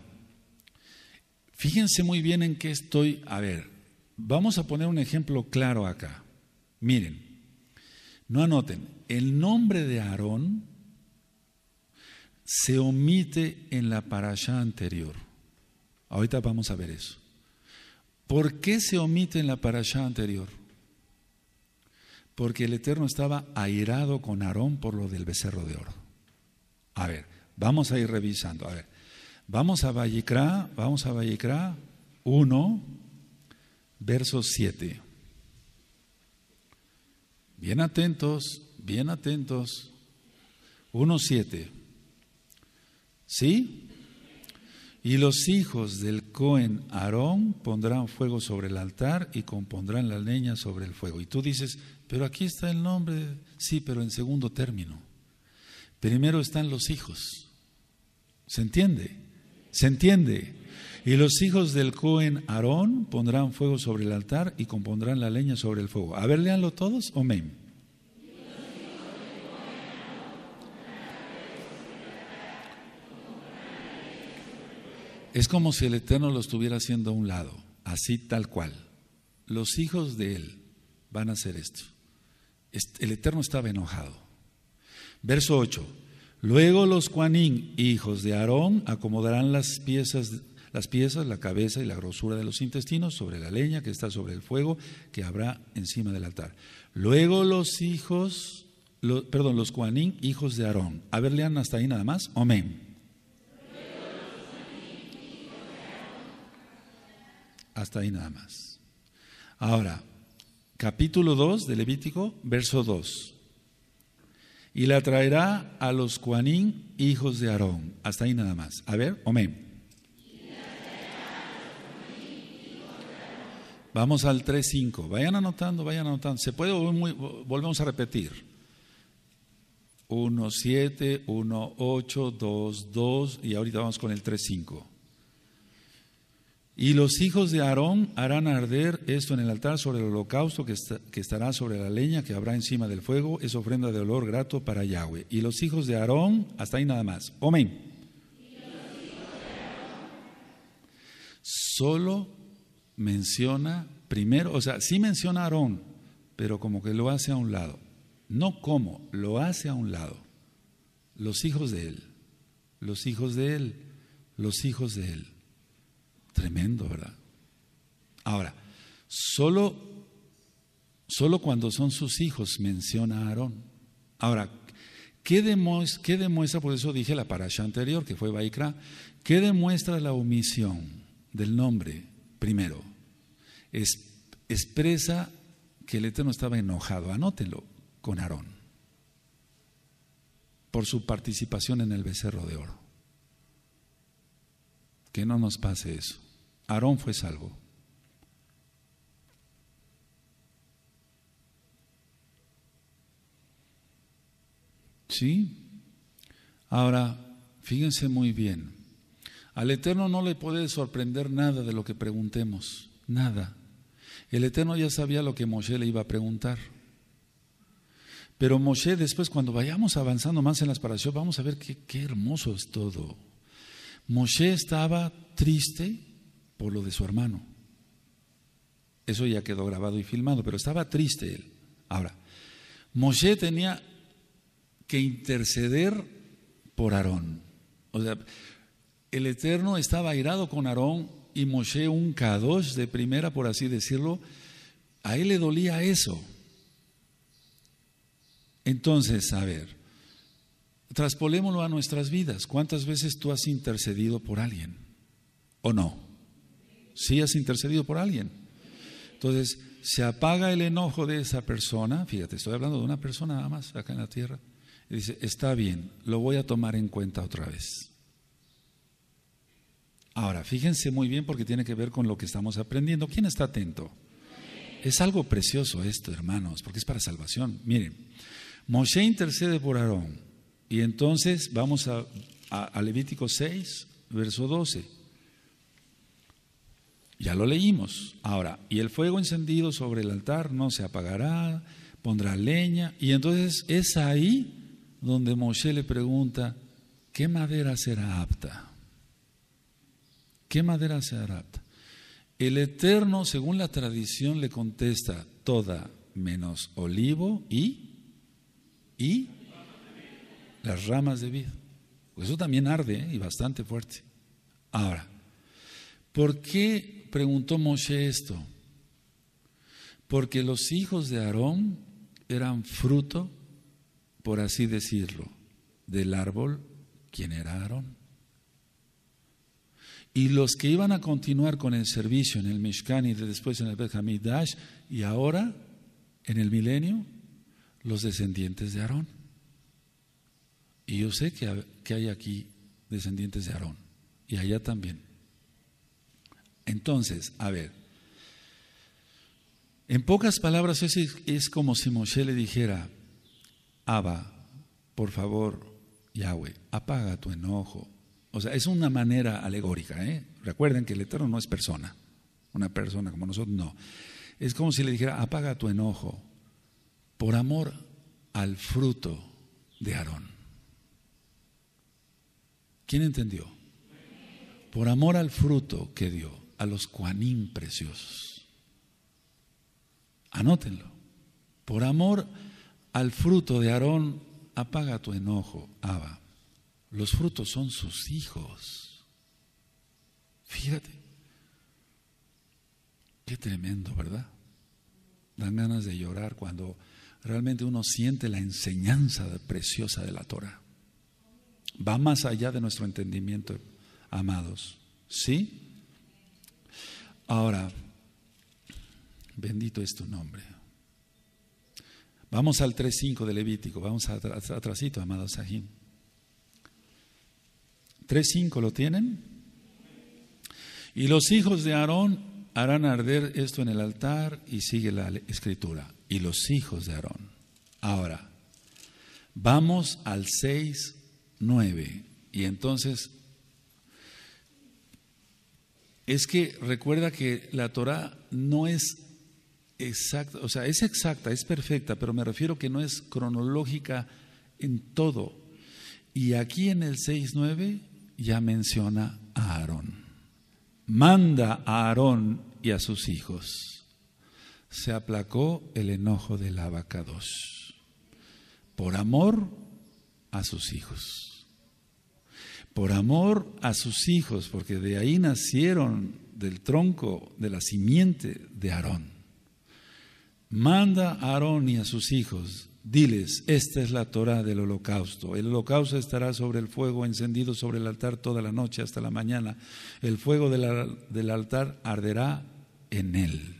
fíjense muy bien en qué estoy. A ver, vamos a poner un ejemplo claro acá. Miren, no anoten, el nombre de Aarón se omite en la parasha anterior. Ahorita vamos a ver eso. ¿Por qué se omite en la parasha anterior? Porque el Eterno estaba airado con Aarón por lo del becerro de oro. A ver, vamos a ir revisando. A ver, vamos a Vallecrá, vamos a Vallecrá 1, verso 7. Bien atentos, bien atentos. 1.7. ¿Sí? Y los hijos del Cohen Aarón pondrán fuego sobre el altar y compondrán la leña sobre el fuego. Y tú dices, pero aquí está el nombre. Sí, pero en segundo término. Primero están los hijos. ¿Se entiende? ¿Se entiende? Y los hijos del Cohen Aarón pondrán fuego sobre el altar y compondrán la leña sobre el fuego. A ver, leanlo todos. Amén. Es como si el Eterno lo estuviera haciendo a un lado, así tal cual. Los hijos de Él van a hacer esto. El Eterno estaba enojado. Verso 8. Luego los cuanín, hijos de Aarón, acomodarán las piezas las piezas, la cabeza y la grosura de los intestinos sobre la leña que está sobre el fuego que habrá encima del altar. Luego los hijos, perdón, los cuanín, hijos de Aarón. A ver, lean hasta ahí nada más. Amén. Hasta ahí nada más. Ahora, capítulo 2 de Levítico, verso 2. Y la traerá a los cuanín hijos de Aarón. Hasta ahí nada más. A ver, amén. Vamos al 3.5. Vayan anotando, vayan anotando. Se puede, volvemos a repetir. 1.7, 1.8, 2.2 y ahorita vamos con el 3.5. Y los hijos de Aarón harán arder esto en el altar sobre el holocausto que, que, estará sobre la leña que habrá encima del fuego. Es ofrenda de olor grato para Yahweh. Y los hijos de Aarón, hasta ahí nada más. Amén. Solo menciona primero, o sea, sí menciona a Aarón, pero como que lo hace a un lado. No como, lo hace a un lado. Los hijos de él, los hijos de él, los hijos de él. Tremendo, ¿verdad? Ahora, solo, solo cuando son sus hijos menciona a Aarón. Ahora, ¿qué demuestra, ¿qué demuestra, por eso dije la parasha anterior, que fue Baikra, qué demuestra la omisión del nombre primero? es, expresa que el Eterno estaba enojado, anótelo, con Aarón, por su participación en el becerro de oro. Que no nos pase eso. Aarón fue salvo. ¿Sí? Ahora, fíjense muy bien. Al Eterno no le puede sorprender nada de lo que preguntemos, nada. El Eterno ya sabía lo que Moshe le iba a preguntar. Pero Moshe, después, cuando vayamos avanzando más en la aparición vamos a ver qué, qué hermoso es todo. Moshe estaba triste por lo de su hermano. Eso ya quedó grabado y filmado, pero estaba triste él. Ahora, Moshe tenía que interceder por Aarón. O sea, el Eterno estaba airado con Aarón y Moshe un Kadosh de primera, por así decirlo, a él le dolía eso. Entonces, a ver, traspolémoslo a nuestras vidas. ¿Cuántas veces tú has intercedido por alguien? ¿O no? Sí has intercedido por alguien. Entonces, se apaga el enojo de esa persona, fíjate, estoy hablando de una persona nada más acá en la tierra, y dice, está bien, lo voy a tomar en cuenta otra vez. Ahora, fíjense muy bien porque tiene que ver con lo que estamos aprendiendo. ¿Quién está atento? Es algo precioso esto, hermanos, porque es para salvación. Miren, Moshe intercede por Aarón. Y entonces vamos a, Levítico 6, verso 12. Ya lo leímos. Ahora, y el fuego encendido sobre el altar no se apagará, pondrá leña. Y entonces es ahí donde Moshe le pregunta, ¿qué madera será apta? ¿Qué madera se adapta? El Eterno, según la tradición, le contesta toda menos olivo y, y las ramas de vid. Pues eso también arde ¿eh? y bastante fuerte. Ahora, ¿por qué preguntó Moshe esto? Porque los hijos de Aarón eran fruto, por así decirlo, del árbol quien era Aarón. Y los que iban a continuar con el servicio en el Mishkan y después en el benjamín Dash y ahora en el milenio, los descendientes de Aarón. Y yo sé que, hay aquí descendientes de Aarón y allá también. Entonces, a ver, en pocas palabras es, es como si Moshe le dijera, Abba, por favor, Yahweh, apaga tu enojo, o sea, es una manera alegórica. ¿eh? Recuerden que el Eterno no es persona. Una persona como nosotros no. Es como si le dijera, apaga tu enojo por amor al fruto de Aarón. ¿Quién entendió? Por amor al fruto que dio a los cuanín preciosos. Anótenlo. Por amor al fruto de Aarón, apaga tu enojo, Abba. Los frutos son sus hijos. Fíjate. Qué tremendo, ¿verdad? Dan ganas de llorar cuando realmente uno siente la enseñanza preciosa de la Torah. Va más allá de nuestro entendimiento, amados. ¿Sí? Ahora, bendito es tu nombre. Vamos al 3.5 de Levítico, vamos atrasito, amados Sahim cinco lo tienen. Y los hijos de Aarón harán arder esto en el altar y sigue la escritura. Y los hijos de Aarón. Ahora, vamos al 6.9. Y entonces, es que recuerda que la Torah no es exacta, o sea, es exacta, es perfecta, pero me refiero que no es cronológica en todo. Y aquí en el 6.9 ya menciona a Aarón. Manda a Aarón y a sus hijos. Se aplacó el enojo de dos. por amor a sus hijos. Por amor a sus hijos, porque de ahí nacieron del tronco, de la simiente de Aarón. Manda a Aarón y a sus hijos Diles, esta es la Torah del holocausto. El holocausto estará sobre el fuego encendido sobre el altar toda la noche hasta la mañana. El fuego del altar arderá en él.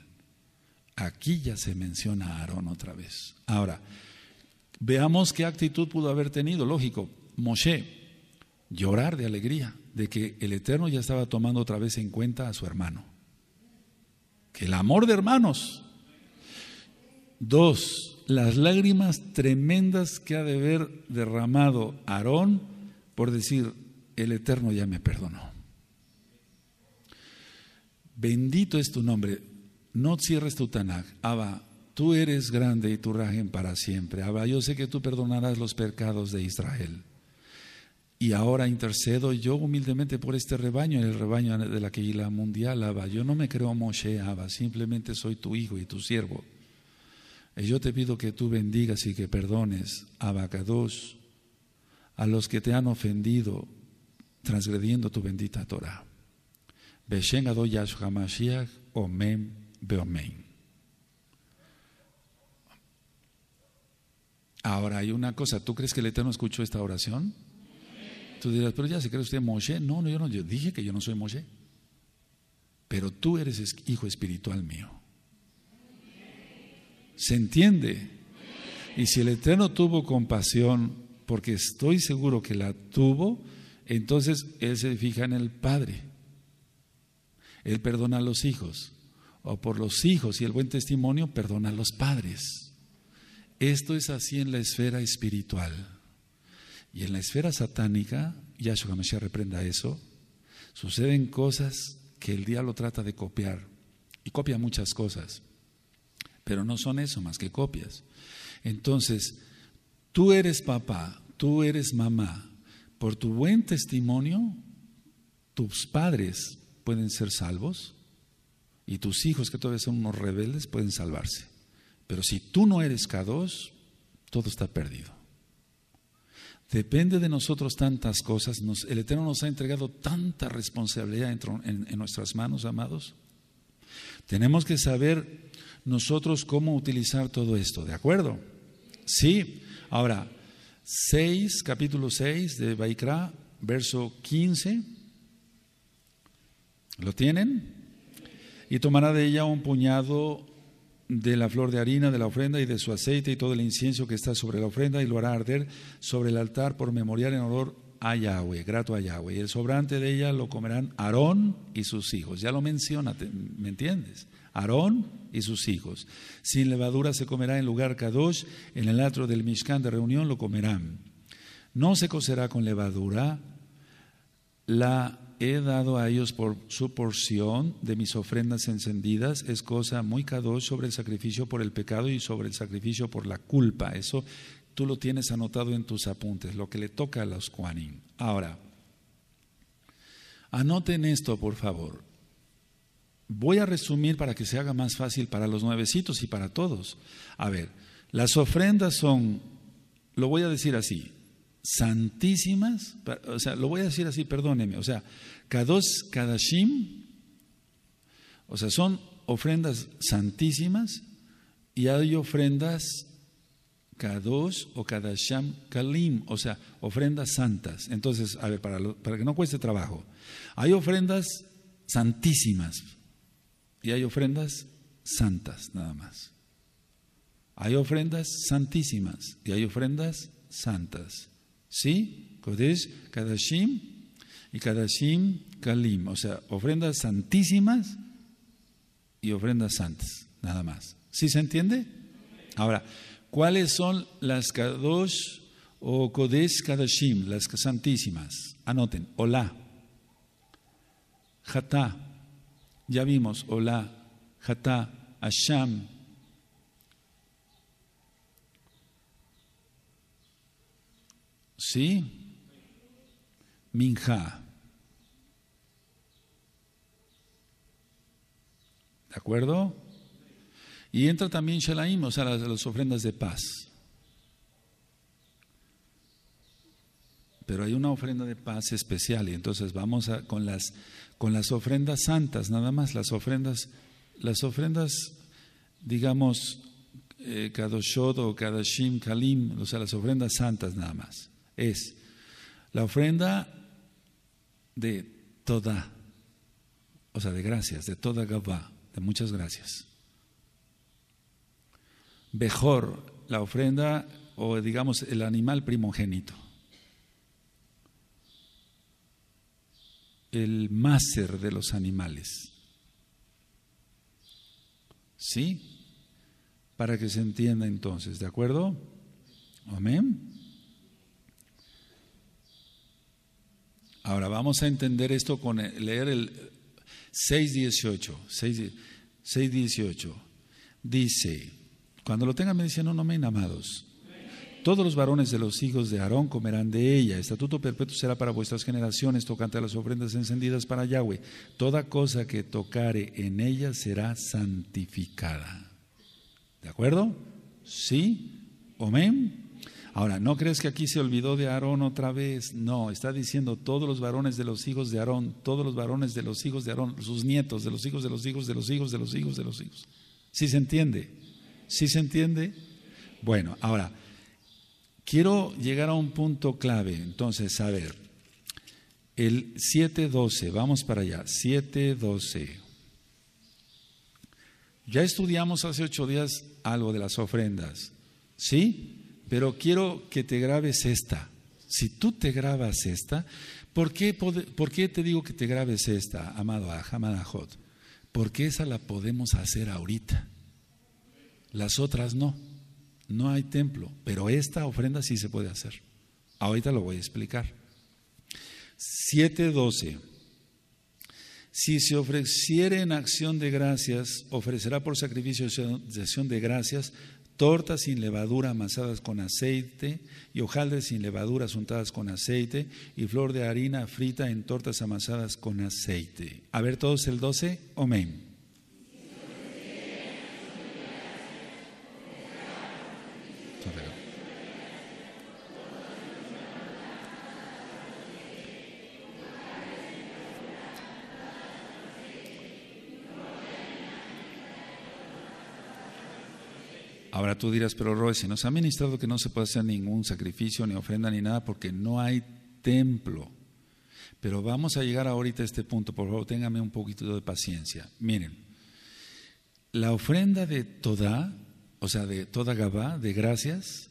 Aquí ya se menciona a Aarón otra vez. Ahora, veamos qué actitud pudo haber tenido, lógico. Moshe, llorar de alegría de que el Eterno ya estaba tomando otra vez en cuenta a su hermano. Que el amor de hermanos. Dos, las lágrimas tremendas que ha de haber derramado Aarón por decir, el Eterno ya me perdonó. Bendito es tu nombre. No cierres tu Tanakh. Abba, tú eres grande y tu rajen para siempre. Abba, yo sé que tú perdonarás los pecados de Israel. Y ahora intercedo yo humildemente por este rebaño, el rebaño de la la mundial, Abba. Yo no me creo Moshe, Abba. Simplemente soy tu hijo y tu siervo. Y yo te pido que tú bendigas y que perdones a Bacados, a los que te han ofendido transgrediendo tu bendita Torah. Ahora hay una cosa, ¿tú crees que el Eterno escuchó esta oración? Tú dirás, pero ya se cree usted Moshe. No, no, yo no, yo dije que yo no soy Moshe. Pero tú eres hijo espiritual mío. ¿Se entiende? Y si el Eterno tuvo compasión, porque estoy seguro que la tuvo, entonces Él se fija en el Padre. Él perdona a los hijos, o por los hijos y el buen testimonio perdona a los padres. Esto es así en la esfera espiritual. Y en la esfera satánica, Yahshua Mashiach reprenda eso, suceden cosas que el diablo trata de copiar. Y copia muchas cosas pero no son eso más que copias. Entonces, tú eres papá, tú eres mamá, por tu buen testimonio, tus padres pueden ser salvos y tus hijos, que todavía son unos rebeldes, pueden salvarse. Pero si tú no eres K2, todo está perdido. Depende de nosotros tantas cosas. Nos, el Eterno nos ha entregado tanta responsabilidad en nuestras manos, amados. Tenemos que saber nosotros cómo utilizar todo esto, ¿de acuerdo? Sí. Ahora, 6, capítulo 6 de Baikra, verso 15. ¿Lo tienen? Y tomará de ella un puñado de la flor de harina de la ofrenda y de su aceite y todo el incienso que está sobre la ofrenda y lo hará arder sobre el altar por memorial en olor a Yahweh, grato a Yahweh. Y el sobrante de ella lo comerán Aarón y sus hijos. Ya lo menciona, ¿me entiendes? Aarón y sus hijos. Sin levadura se comerá en lugar Kadosh, en el atro del Mishkan de reunión lo comerán. No se cocerá con levadura, la he dado a ellos por su porción de mis ofrendas encendidas, es cosa muy Kadosh sobre el sacrificio por el pecado y sobre el sacrificio por la culpa. Eso tú lo tienes anotado en tus apuntes, lo que le toca a los Kuanin. Ahora, anoten esto por favor. Voy a resumir para que se haga más fácil para los nuevecitos y para todos. A ver, las ofrendas son, lo voy a decir así, santísimas, o sea, lo voy a decir así, perdóneme, o sea, kadosh, kadashim, o sea, son ofrendas santísimas y hay ofrendas kadosh o kadasham kalim, o sea, ofrendas santas. Entonces, a ver, para que no cueste trabajo, hay ofrendas santísimas, y hay ofrendas santas nada más. Hay ofrendas santísimas y hay ofrendas santas. ¿Sí? Kodesh, Kadashim y Kadashim, Kalim. O sea, ofrendas santísimas y ofrendas santas, nada más. ¿Sí se entiende? Ahora, ¿cuáles son las Kadosh o Kodesh Kadashim, las santísimas? Anoten, hola Hata ya vimos, hola, jatá, Asham. ¿Sí? Minja. ¿De acuerdo? Y entra también Shalaim, o sea, las, ofrendas de paz. Pero hay una ofrenda de paz especial y entonces vamos con las con las ofrendas santas, nada más las ofrendas, las ofrendas, digamos, eh, Kadoshod o Kadashim, Kalim, o sea, las ofrendas santas nada más. Es la ofrenda de toda, o sea, de gracias, de toda Gabá, de muchas gracias. mejor la ofrenda o digamos el animal primogénito. el máser de los animales. ¿Sí? Para que se entienda entonces, ¿de acuerdo? Amén. Ahora vamos a entender esto con leer el 6.18. 6.18. Dice, cuando lo tengan me dicen, no, no, me amados. Todos los varones de los hijos de Aarón comerán de ella. Estatuto perpetuo será para vuestras generaciones tocante a las ofrendas encendidas para Yahweh. Toda cosa que tocare en ella será santificada. ¿De acuerdo? ¿Sí? ¿Amén? Ahora, no crees que aquí se olvidó de Aarón otra vez. No, está diciendo todos los varones de los hijos de Aarón, todos los varones de los hijos de Aarón, sus nietos, de los hijos de los hijos, de los hijos, de los hijos, de los hijos. ¿Sí se entiende? ¿Sí se entiende? Bueno, ahora. Quiero llegar a un punto clave, entonces, a ver, el 7.12, vamos para allá, 7.12. Ya estudiamos hace ocho días algo de las ofrendas, ¿sí? Pero quiero que te grabes esta. Si tú te grabas esta, ¿por qué, por qué te digo que te grabes esta, amado Hot Porque esa la podemos hacer ahorita, las otras no no hay templo, pero esta ofrenda sí se puede hacer. Ahorita lo voy a explicar. 7.12. Si se ofreciere en acción de gracias, ofrecerá por sacrificio de acción de gracias tortas sin levadura amasadas con aceite y hojaldres sin levadura untadas con aceite y flor de harina frita en tortas amasadas con aceite. A ver todos el 12. Amén. Ahora tú dirás, pero Roy, si nos ha ministrado que no se puede hacer ningún sacrificio, ni ofrenda, ni nada, porque no hay templo. Pero vamos a llegar ahorita a este punto, por favor, téngame un poquito de paciencia. Miren, la ofrenda de Toda, o sea, de Toda Gabá, de gracias,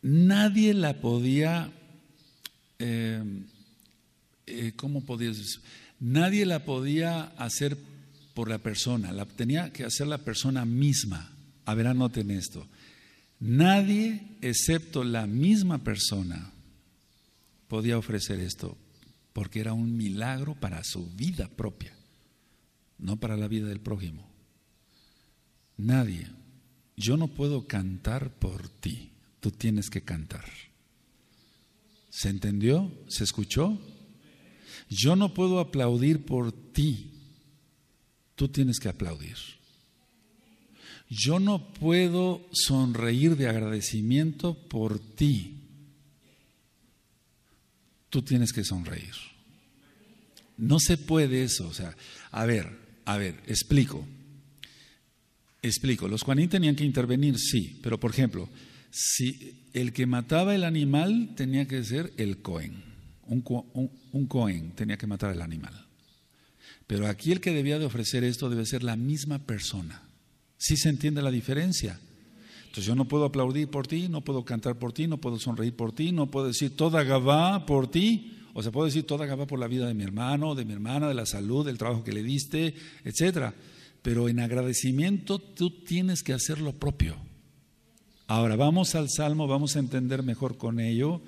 nadie la podía, eh, eh, ¿cómo podías decir? Nadie la podía hacer por la persona, la tenía que hacer la persona misma. A ver, anoten esto. Nadie excepto la misma persona podía ofrecer esto, porque era un milagro para su vida propia, no para la vida del prójimo. Nadie. Yo no puedo cantar por ti, tú tienes que cantar. ¿Se entendió? ¿Se escuchó? Yo no puedo aplaudir por ti, tú tienes que aplaudir yo no puedo sonreír de agradecimiento por ti. Tú tienes que sonreír. No se puede eso. O sea, a ver, a ver, explico. Explico. Los Juanín tenían que intervenir, sí, pero por ejemplo, si el que mataba el animal tenía que ser el Cohen. Un, un Cohen tenía que matar el animal. Pero aquí el que debía de ofrecer esto debe ser la misma persona. Si se entiende la diferencia? Entonces yo no puedo aplaudir por ti, no puedo cantar por ti, no puedo sonreír por ti, no puedo decir toda gaba por ti, o sea, puedo decir toda gabá por la vida de mi hermano, de mi hermana, de la salud, del trabajo que le diste, etcétera. Pero en agradecimiento tú tienes que hacer lo propio. Ahora vamos al Salmo, vamos a entender mejor con ello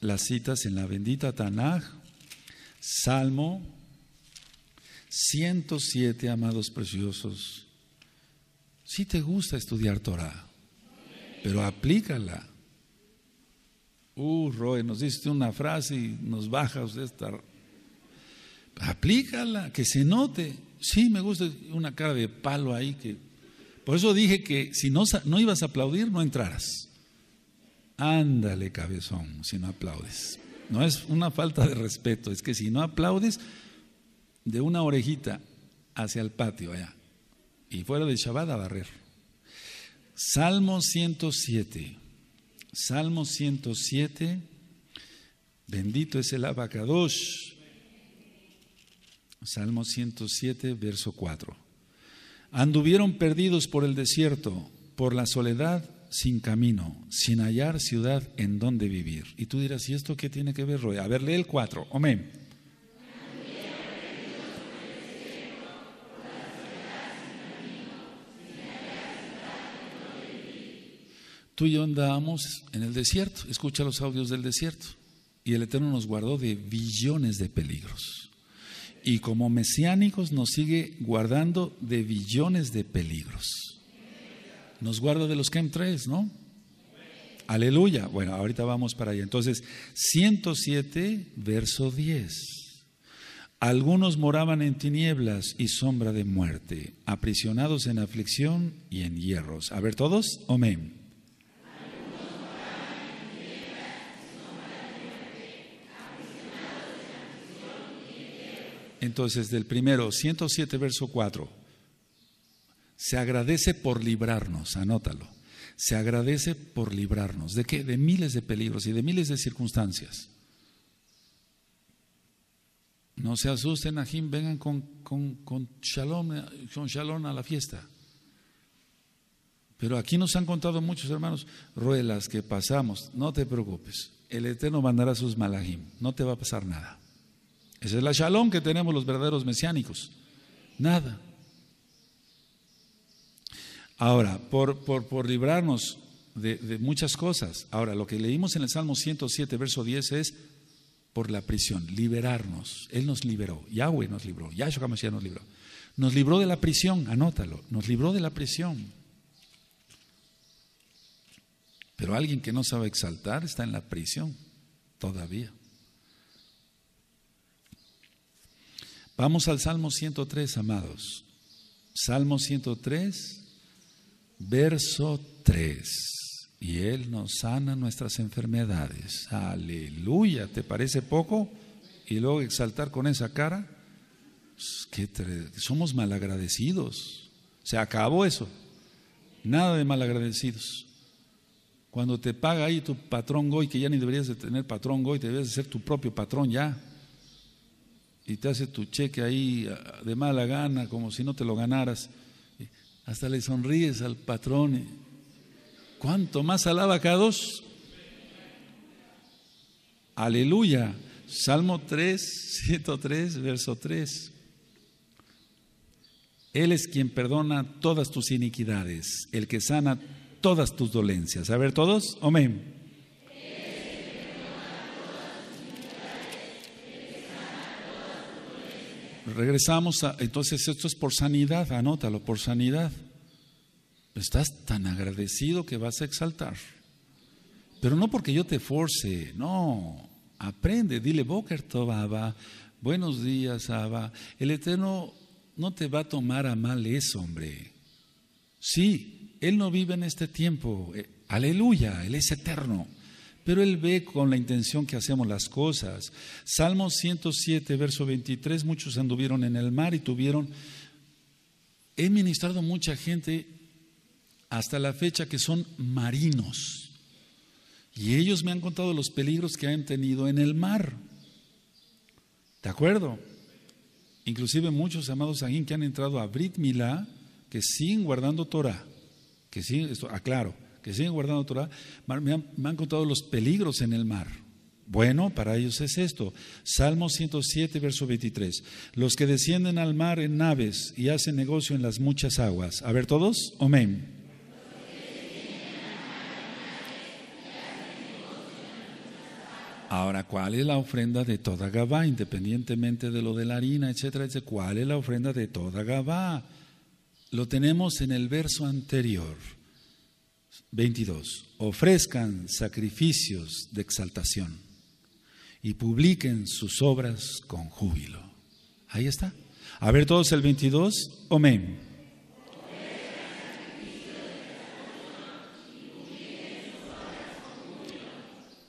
las citas en la bendita Tanaj, Salmo 107, amados preciosos. Si te gusta estudiar Torah, pero aplícala. Uh, Roy, nos diste una frase y nos bajas esta. Aplícala, que se note. Sí, me gusta una cara de palo ahí que. Por eso dije que si no, no ibas a aplaudir, no entraras. Ándale, cabezón, si no aplaudes. No es una falta de respeto, es que si no aplaudes, de una orejita hacia el patio allá y fuera de Shabbat a barrer. Salmo 107. Salmo 107. Bendito es el abacadosh. Salmo 107, verso 4. Anduvieron perdidos por el desierto, por la soledad, sin camino, sin hallar ciudad en donde vivir. Y tú dirás, ¿y esto qué tiene que ver, Roy? A ver, lee el 4. Amén. tú y yo andábamos en el desierto, escucha los audios del desierto, y el Eterno nos guardó de billones de peligros. Y como mesiánicos nos sigue guardando de billones de peligros. Nos guarda de los 3, ¿no? Aleluya. Bueno, ahorita vamos para allá. Entonces, 107, verso 10. Algunos moraban en tinieblas y sombra de muerte, aprisionados en aflicción y en hierros. A ver, todos, amén. entonces del primero, 107, verso 4. Se agradece por librarnos, anótalo. Se agradece por librarnos. ¿De qué? De miles de peligros y de miles de circunstancias. No se asusten, ajim, vengan con, con, con, shalom, con shalom a la fiesta. Pero aquí nos han contado muchos hermanos, ruelas que pasamos, no te preocupes, el Eterno mandará sus malahim, no te va a pasar nada. Esa es la shalom que tenemos los verdaderos mesiánicos. Nada. Ahora, por, por, por librarnos de, muchas cosas. Ahora, lo que leímos en el Salmo 107, verso 10 es por la prisión, liberarnos. Él nos liberó, Yahweh nos libró, Yahshua Mashiach nos libró. Nos libró de la prisión, anótalo, nos libró de la prisión. Pero alguien que no sabe exaltar está en la prisión todavía. Vamos al Salmo 103, amados. Salmo 103, verso 3. Y Él nos sana nuestras enfermedades. Aleluya, ¿te parece poco? Y luego exaltar con esa cara. Pues, somos malagradecidos. Se acabó eso. Nada de malagradecidos. Cuando te paga ahí tu patrón Goy, que ya ni deberías de tener patrón Goy, debes de ser tu propio patrón ya y te hace tu cheque ahí de mala gana, como si no te lo ganaras. Hasta le sonríes al patrón. ¿Cuánto más alaba cada dos? Aleluya. Salmo 3, 103, verso 3. Él es quien perdona todas tus iniquidades, el que sana todas tus dolencias. A ver todos, amén. regresamos a, entonces esto es por sanidad, anótalo, por sanidad. Estás tan agradecido que vas a exaltar. Pero no porque yo te force, no. Aprende, dile Boker Abba buenos días, Abba. El Eterno no te va a tomar a mal eso, hombre. Sí, Él no vive en este tiempo. Eh, aleluya, Él es eterno pero Él ve con la intención que hacemos las cosas. Salmo 107, verso 23, muchos anduvieron en el mar y tuvieron... He ministrado mucha gente hasta la fecha que son marinos. Y ellos me han contado los peligros que han tenido en el mar. ¿De acuerdo? Inclusive muchos amados que han entrado a Brit Milá, que siguen guardando Torah, que siguen, esto aclaro, que siguen guardando Torah, me han, contado los peligros en el mar. Bueno, para ellos es esto. Salmo 107, verso 23. Los que descienden al mar en naves y hacen negocio en las muchas aguas. A ver todos, amén. Ahora, ¿cuál es la ofrenda de toda Gabá? Independientemente de lo de la harina, etcétera, etcétera. ¿Cuál es la ofrenda de toda Gabá? Lo tenemos en el verso anterior. 22. Ofrezcan sacrificios de exaltación y publiquen sus obras con júbilo. Ahí está. A ver todos el 22. Amén.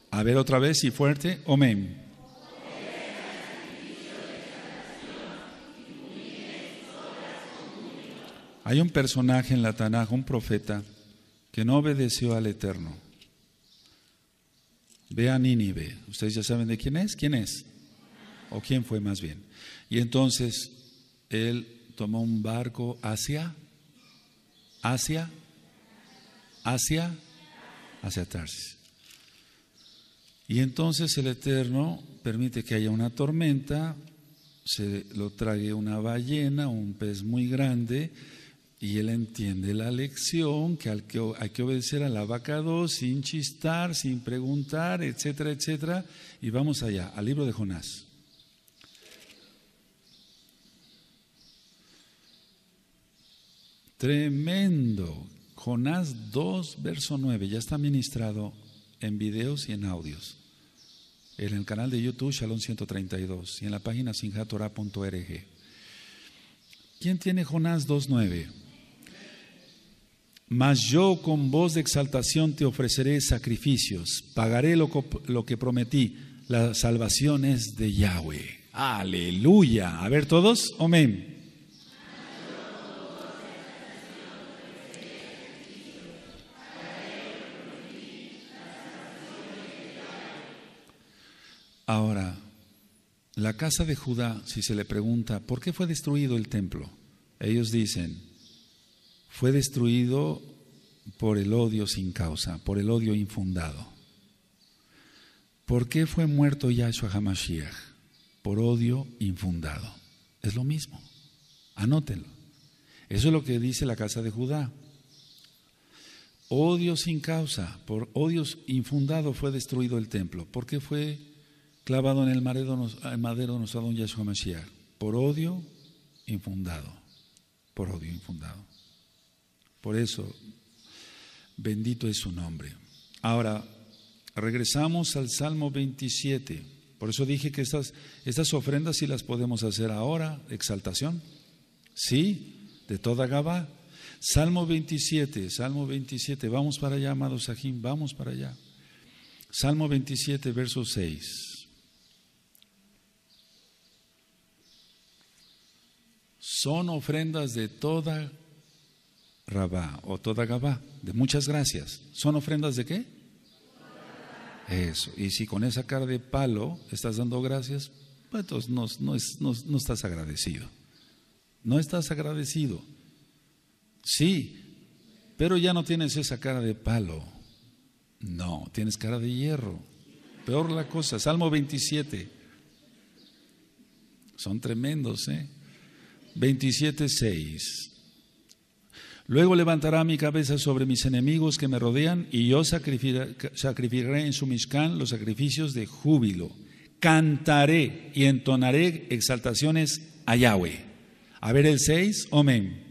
A ver otra vez y fuerte. Amén. Hay un personaje en la Tanaj, un profeta, que no obedeció al Eterno. Ve a Nínive. Ustedes ya saben de quién es. ¿Quién es? ¿O quién fue más bien? Y entonces él tomó un barco hacia, hacia, hacia, hacia Tarsis. Y entonces el Eterno permite que haya una tormenta, se lo trague una ballena, un pez muy grande, y él entiende la lección, que hay que obedecer a la vaca 2 sin chistar, sin preguntar, etcétera, etcétera. Y vamos allá, al libro de Jonás. Tremendo. Jonás 2, verso 9. Ya está ministrado en videos y en audios. En el canal de YouTube Shalom 132 y en la página sinjatora.org. ¿Quién tiene Jonás 9? Mas yo con voz de exaltación te ofreceré sacrificios, pagaré lo, que prometí. La salvación es de Yahweh. Aleluya. A ver todos, amén. Ahora, la casa de Judá, si se le pregunta, ¿por qué fue destruido el templo? Ellos dicen, fue destruido por el odio sin causa, por el odio infundado. ¿Por qué fue muerto Yahshua HaMashiach? Por odio infundado. Es lo mismo. Anótenlo. Eso es lo que dice la casa de Judá. Odio sin causa, por odio infundado fue destruido el templo. ¿Por qué fue clavado en el madero, de madero Yahshua HaMashiach? Por odio infundado. Por odio infundado. Por eso, bendito es su nombre. Ahora, regresamos al Salmo 27. Por eso dije que estas, ofrendas sí las podemos hacer ahora, exaltación. Sí, de toda Gaba. Salmo 27, Salmo 27, vamos para allá, amados Sajín, vamos para allá. Salmo 27, verso 6. Son ofrendas de toda Rabá o toda Gabá, de muchas gracias. ¿Son ofrendas de qué? Eso. Y si con esa cara de palo estás dando gracias, pues entonces no, estás agradecido. No estás agradecido. Sí, pero ya no tienes esa cara de palo. No, tienes cara de hierro. Peor la cosa. Salmo 27. Son tremendos, ¿eh? 27, 6. Luego levantará mi cabeza sobre mis enemigos que me rodean y yo sacrificaré en su los sacrificios de júbilo. Cantaré y entonaré exaltaciones a Yahweh. A ver el 6, amén.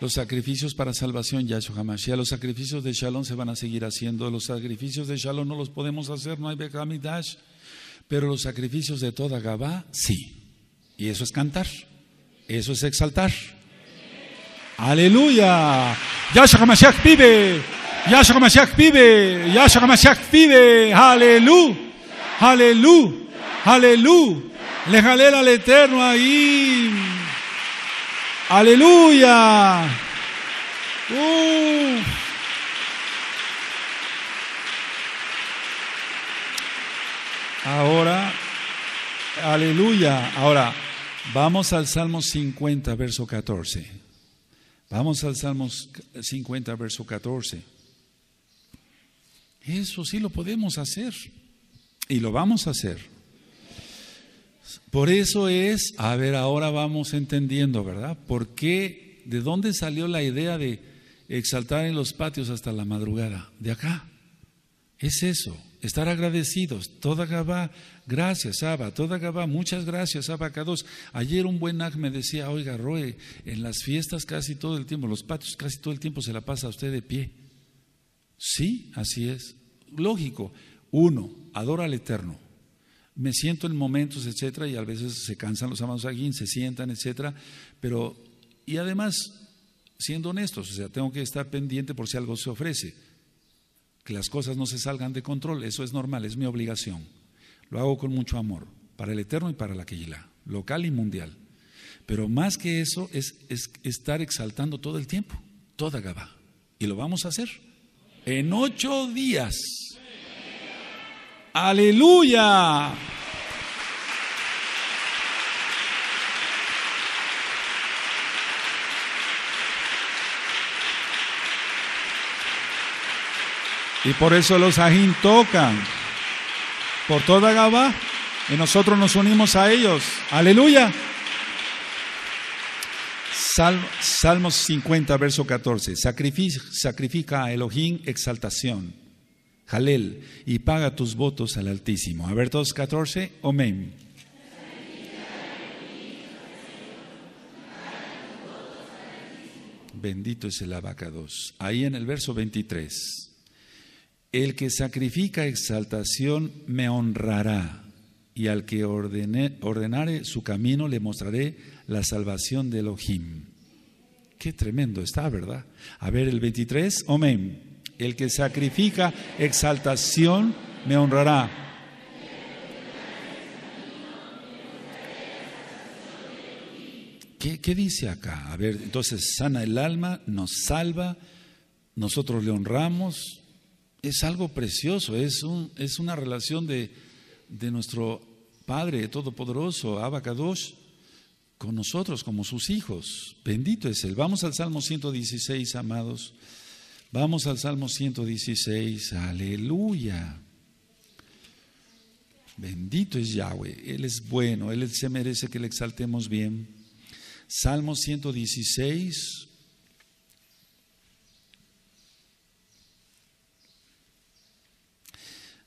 Los sacrificios para salvación, Yahshua Hamashiach, los sacrificios de Shalom se van a seguir haciendo. Los sacrificios de Shalom no los podemos hacer, no hay Bechamidash. Pero los sacrificios de toda Gabá, sí. Y eso es cantar. Eso es exaltar. Aleluya. Yahshua Hamashiach vive. Yahshua Hamashiach vive. Yahshua Hamashiach vive. Aleluya. Aleluya. Aleluya. Le jalé al Eterno ahí. Aleluya. Ahora, aleluya. Ahora, vamos al Salmo 50, verso 14. Vamos al Salmo 50, verso 14. Eso sí lo podemos hacer. Y lo vamos a hacer. Por eso es, a ver, ahora vamos entendiendo, ¿verdad? ¿Por qué, de dónde salió la idea de exaltar en los patios hasta la madrugada? De acá. Es eso, estar agradecidos. Toda Gabá, gracias, Abba. Toda Gabá, muchas gracias, Abba Ayer un buen Ag me decía, oiga, Roe, en las fiestas casi todo el tiempo, los patios casi todo el tiempo se la pasa a usted de pie. Sí, así es. Lógico. Uno, adora al Eterno me siento en momentos, etcétera, y a veces se cansan los amados aquí, se sientan, etcétera, pero, y además, siendo honestos, o sea, tengo que estar pendiente por si algo se ofrece, que las cosas no se salgan de control, eso es normal, es mi obligación, lo hago con mucho amor, para el Eterno y para la Keilah, local y mundial, pero más que eso es, es estar exaltando todo el tiempo, toda Gaba, y lo vamos a hacer en ocho días. Aleluya. Y por eso los ajín tocan por toda Gabá y nosotros nos unimos a ellos. Aleluya. Salmos 50, verso 14. Sacrifica, sacrifica a Elohim exaltación. Jalel, y paga tus votos al Altísimo. A ver, todos 14, Bendito es el abacados. Ahí en el verso 23. El que sacrifica exaltación me honrará, y al que ordenare su camino le mostraré la salvación de Elohim. Qué tremendo está, ¿verdad? A ver, el 23, Amén. El que sacrifica exaltación me honrará. ¿Qué, dice acá? A ver, entonces sana el alma, nos salva, nosotros le honramos. Es algo precioso, es, un, es una relación de, de nuestro Padre Todopoderoso, Abacadosh, con nosotros como sus hijos. Bendito es Él. Vamos al Salmo 116, amados. Vamos al Salmo 116, aleluya. Bendito es Yahweh, Él es bueno, Él se merece que le exaltemos bien. Salmo 116.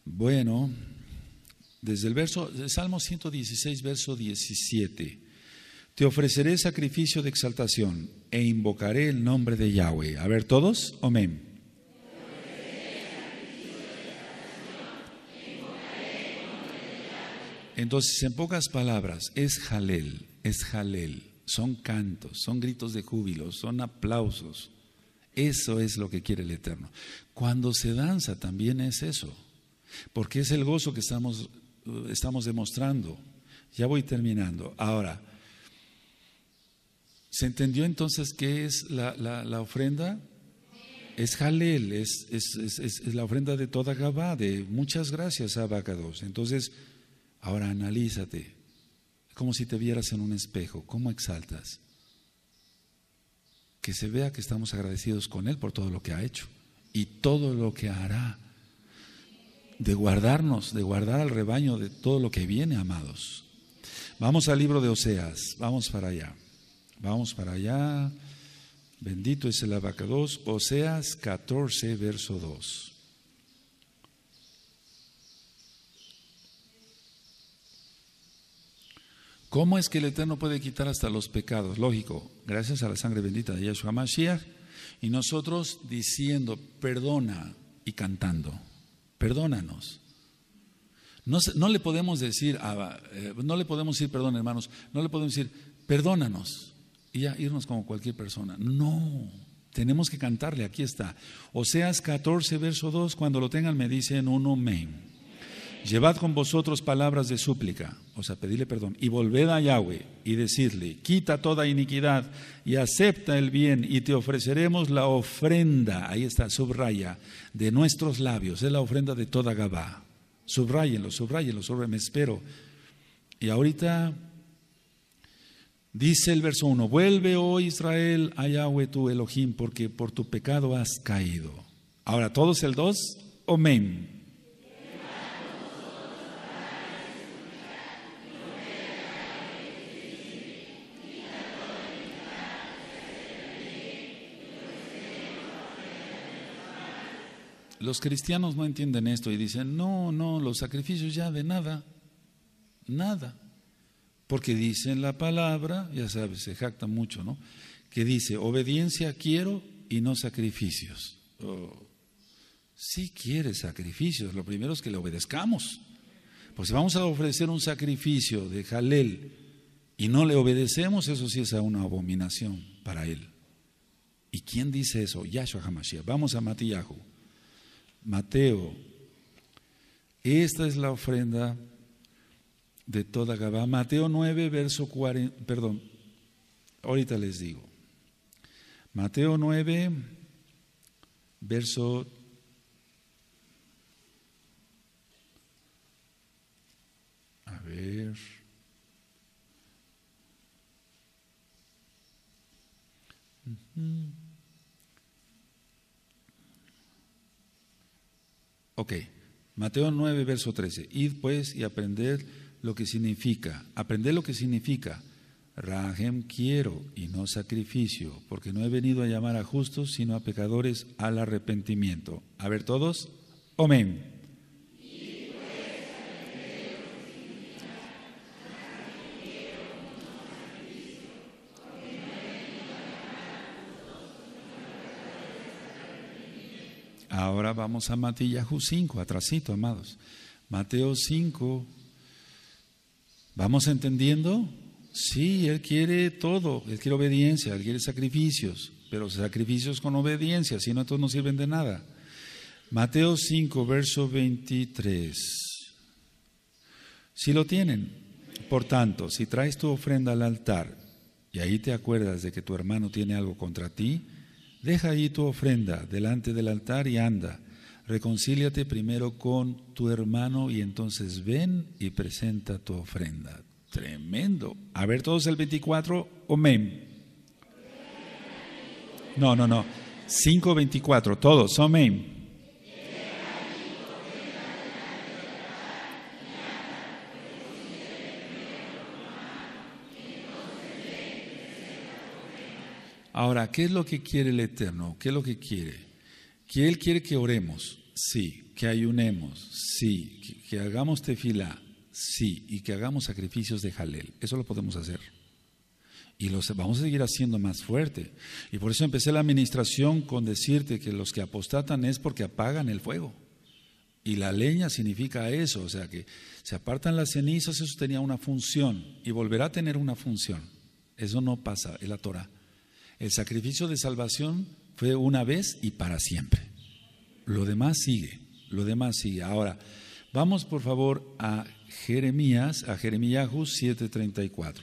Bueno, desde el verso, Salmo 116, verso 17. Te ofreceré sacrificio de exaltación e invocaré el nombre de Yahweh. A ver todos, amén. Entonces, en pocas palabras, es jalel, es jalel. Son cantos, son gritos de júbilo, son aplausos. Eso es lo que quiere el Eterno. Cuando se danza también es eso, porque es el gozo que estamos, estamos demostrando. Ya voy terminando. Ahora, ¿Se entendió entonces qué es la, ofrenda? Es Jalel, es, la ofrenda de toda Gabá, de muchas gracias, a Bacados. Entonces, ahora analízate, como si te vieras en un espejo, ¿cómo exaltas? Que se vea que estamos agradecidos con Él por todo lo que ha hecho y todo lo que hará de guardarnos, de guardar al rebaño de todo lo que viene, amados. Vamos al libro de Oseas, vamos para allá. Vamos para allá. Bendito es el abacados. Oseas 14, verso 2. ¿Cómo es que el Eterno puede quitar hasta los pecados? Lógico, gracias a la sangre bendita de Yeshua Mashiach. Y nosotros diciendo, perdona y cantando, perdónanos. No, no le podemos decir, ah, eh, no le podemos decir, perdón hermanos, no le podemos decir, perdónanos y ya irnos como cualquier persona. No, tenemos que cantarle, aquí está. Oseas 14, verso 2, cuando lo tengan me dicen un amén. Llevad con vosotros palabras de súplica, o sea, pedirle perdón, y volved a Yahweh y decidle, quita toda iniquidad y acepta el bien y te ofreceremos la ofrenda, ahí está, subraya, de nuestros labios, es la ofrenda de toda Gabá. Subrayenlo, subrayenlo, sobre me espero. Y ahorita Dice el verso 1, vuelve, oh Israel, a Yahweh tu Elohim, porque por tu pecado has caído. Ahora, todos el 2, amén. Los cristianos no entienden esto y dicen, no, no, los sacrificios ya de nada, nada. Porque dice en la palabra, ya sabes, se jacta mucho, ¿no? Que dice, obediencia quiero y no sacrificios. Si oh, sí quiere sacrificios, lo primero es que le obedezcamos. Pues si vamos a ofrecer un sacrificio de Jalel y no le obedecemos, eso sí es una abominación para él. ¿Y quién dice eso? Yahshua HaMashiach. Vamos a Matiyahu. Mateo, esta es la ofrenda de toda Gabá. Mateo 9, verso 40, perdón, ahorita les digo. Mateo 9, verso A ver. Ok, Mateo 9, verso 13. Id pues y aprended lo que significa, aprender lo que significa. Rahem quiero y no sacrificio, porque no he venido a llamar a justos, sino a pecadores al arrepentimiento. A ver todos, amén. Ahora vamos a Mateo 5, atrasito, amados. Mateo 5, ¿Vamos entendiendo? Sí, Él quiere todo, Él quiere obediencia, Él quiere sacrificios, pero sacrificios con obediencia, si no, entonces no sirven de nada. Mateo 5, verso 23. Si lo tienen, por tanto, si traes tu ofrenda al altar y ahí te acuerdas de que tu hermano tiene algo contra ti, deja ahí tu ofrenda delante del altar y anda reconcíliate primero con tu hermano y entonces ven y presenta tu ofrenda. Tremendo. A ver todos el 24, o men No, no, no. 5.24, todos, amén. Ahora, ¿qué es lo que quiere el Eterno? ¿Qué es lo que quiere? Que Él quiere que oremos, sí. Que ayunemos, sí. Que, hagamos tefila, sí. Y que hagamos sacrificios de jalel. Eso lo podemos hacer. Y los vamos a seguir haciendo más fuerte. Y por eso empecé la administración con decirte que los que apostatan es porque apagan el fuego. Y la leña significa eso, o sea que se apartan las cenizas, eso tenía una función y volverá a tener una función. Eso no pasa, en la Torah. El sacrificio de salvación fue una vez y para siempre. Lo demás sigue, lo demás sigue. Ahora, vamos por favor a Jeremías, a Jeremías 7:34.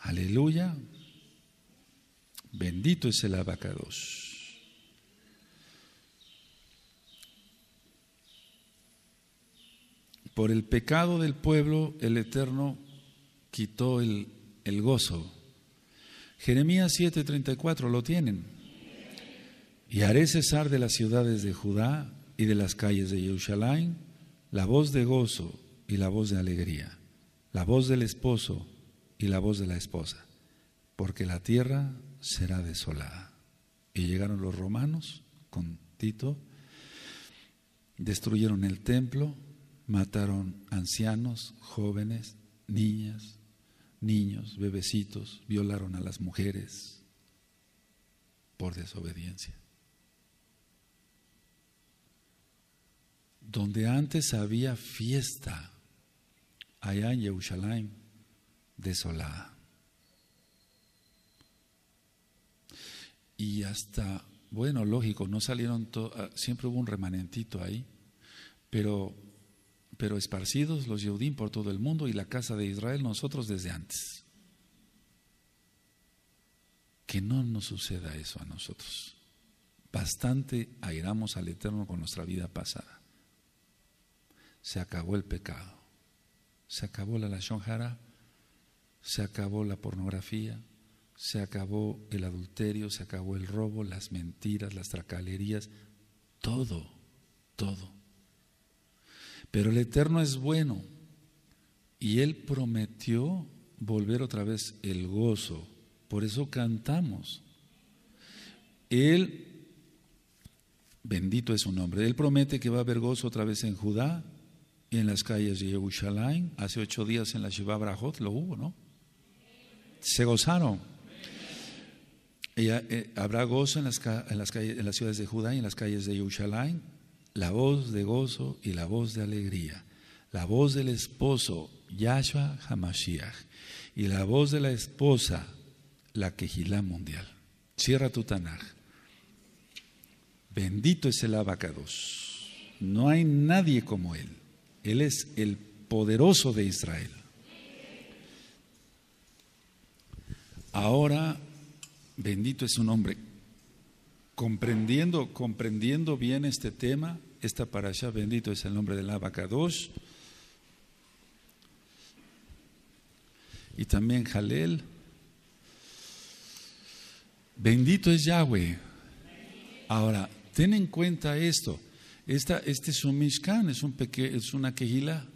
Aleluya. Bendito es el abacados. Por el pecado del pueblo, el Eterno quitó el, el gozo Jeremías 7:34, ¿lo tienen? Y haré cesar de las ciudades de Judá y de las calles de Jerusalén la voz de gozo y la voz de alegría, la voz del esposo y la voz de la esposa, porque la tierra será desolada. Y llegaron los romanos con Tito, destruyeron el templo, mataron ancianos, jóvenes, niñas, niños, bebecitos, violaron a las mujeres por desobediencia. Donde antes había fiesta, allá en Jerusalén, desolada. Y hasta, bueno, lógico, no salieron, ah, siempre hubo un remanentito ahí, pero pero esparcidos los Yehudim por todo el mundo y la casa de Israel nosotros desde antes. Que no nos suceda eso a nosotros. Bastante airamos al Eterno con nuestra vida pasada. Se acabó el pecado, se acabó la Lashon se acabó la pornografía, se acabó el adulterio, se acabó el robo, las mentiras, las tracalerías, todo, todo. Pero el Eterno es bueno y Él prometió volver otra vez el gozo. Por eso cantamos. Él, bendito es su nombre, Él promete que va a haber gozo otra vez en Judá, y en las calles de Jerusalén. Hace ocho días en la Shiva Brajot lo hubo, ¿no? Se gozaron. Eh, habrá gozo en las, calles, en las ciudades de Judá y en las calles de Jerusalén la voz de gozo y la voz de alegría, la voz del esposo, Yahshua Hamashiach, y la voz de la esposa, la quejilá mundial. Cierra tu Tanaj. Bendito es el abacados. No hay nadie como él. Él es el poderoso de Israel. Ahora, bendito es su nombre. Comprendiendo, comprendiendo bien este tema, esta allá, bendito es el nombre del Abacados, y también Jalel. Bendito es Yahweh. Ahora, ten en cuenta esto. Esta, este es un Mishkan, es, un es una quejila,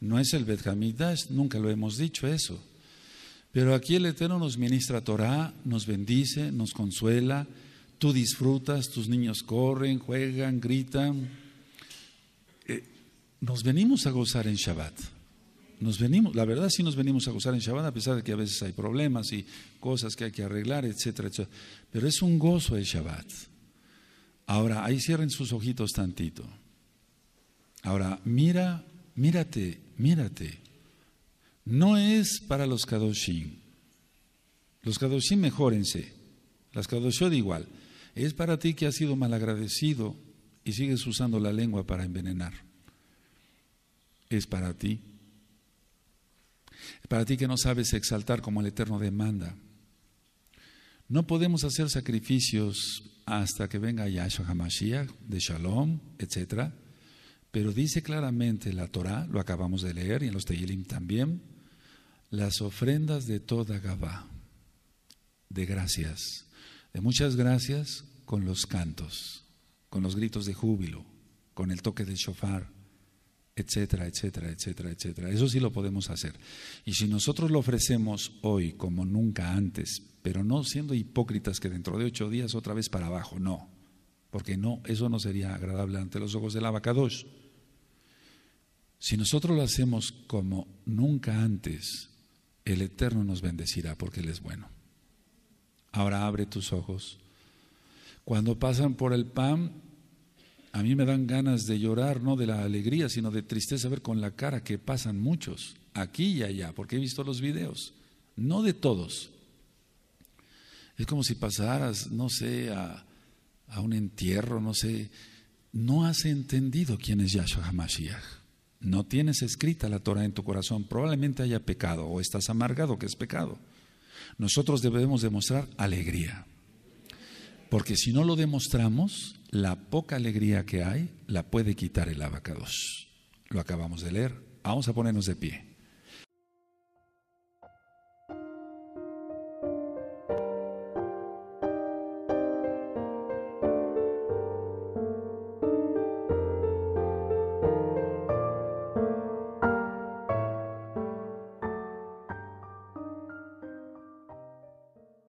no es el Bethamidash, nunca lo hemos dicho eso. Pero aquí el Eterno nos ministra Torah, nos bendice, nos consuela, tú disfrutas, tus niños corren, juegan, gritan. Eh, nos venimos a gozar en Shabbat. Nos venimos, la verdad sí nos venimos a gozar en Shabbat, a pesar de que a veces hay problemas y cosas que hay que arreglar, etcétera, Pero es un gozo el Shabbat. Ahora, ahí cierren sus ojitos tantito. Ahora, mira, mírate, mírate. No es para los Kadoshim. Los Kadoshim mejórense. Las Kadoshod igual. Es para ti que has sido malagradecido, y sigues usando la lengua para envenenar. Es para ti. Es para ti que no sabes exaltar como el Eterno demanda. No podemos hacer sacrificios hasta que venga Yahshua HaMashiach, de Shalom, etc. Pero dice claramente la Torah, lo acabamos de leer y en los Tehilim también, las ofrendas de toda Gabá, de gracias, de muchas gracias con los cantos con los gritos de júbilo, con el toque del shofar, etcétera, etcétera, etcétera, etcétera. Eso sí lo podemos hacer. Y si nosotros lo ofrecemos hoy como nunca antes, pero no siendo hipócritas que dentro de ocho días otra vez para abajo, no, porque no, eso no sería agradable ante los ojos del abacados. Si nosotros lo hacemos como nunca antes, el Eterno nos bendecirá porque Él es bueno. Ahora abre tus ojos. Cuando pasan por el pan, a mí me dan ganas de llorar, no de la alegría, sino de tristeza, ver con la cara que pasan muchos, aquí y allá, porque he visto los videos, no de todos. Es como si pasaras, no sé, a, un entierro, no sé, no has entendido quién es Yahshua HaMashiach. No tienes escrita la Torah en tu corazón, probablemente haya pecado o estás amargado, que es pecado. Nosotros debemos demostrar alegría, porque si no lo demostramos, la poca alegría que hay la puede quitar el abacados. Lo acabamos de leer. Vamos a ponernos de pie.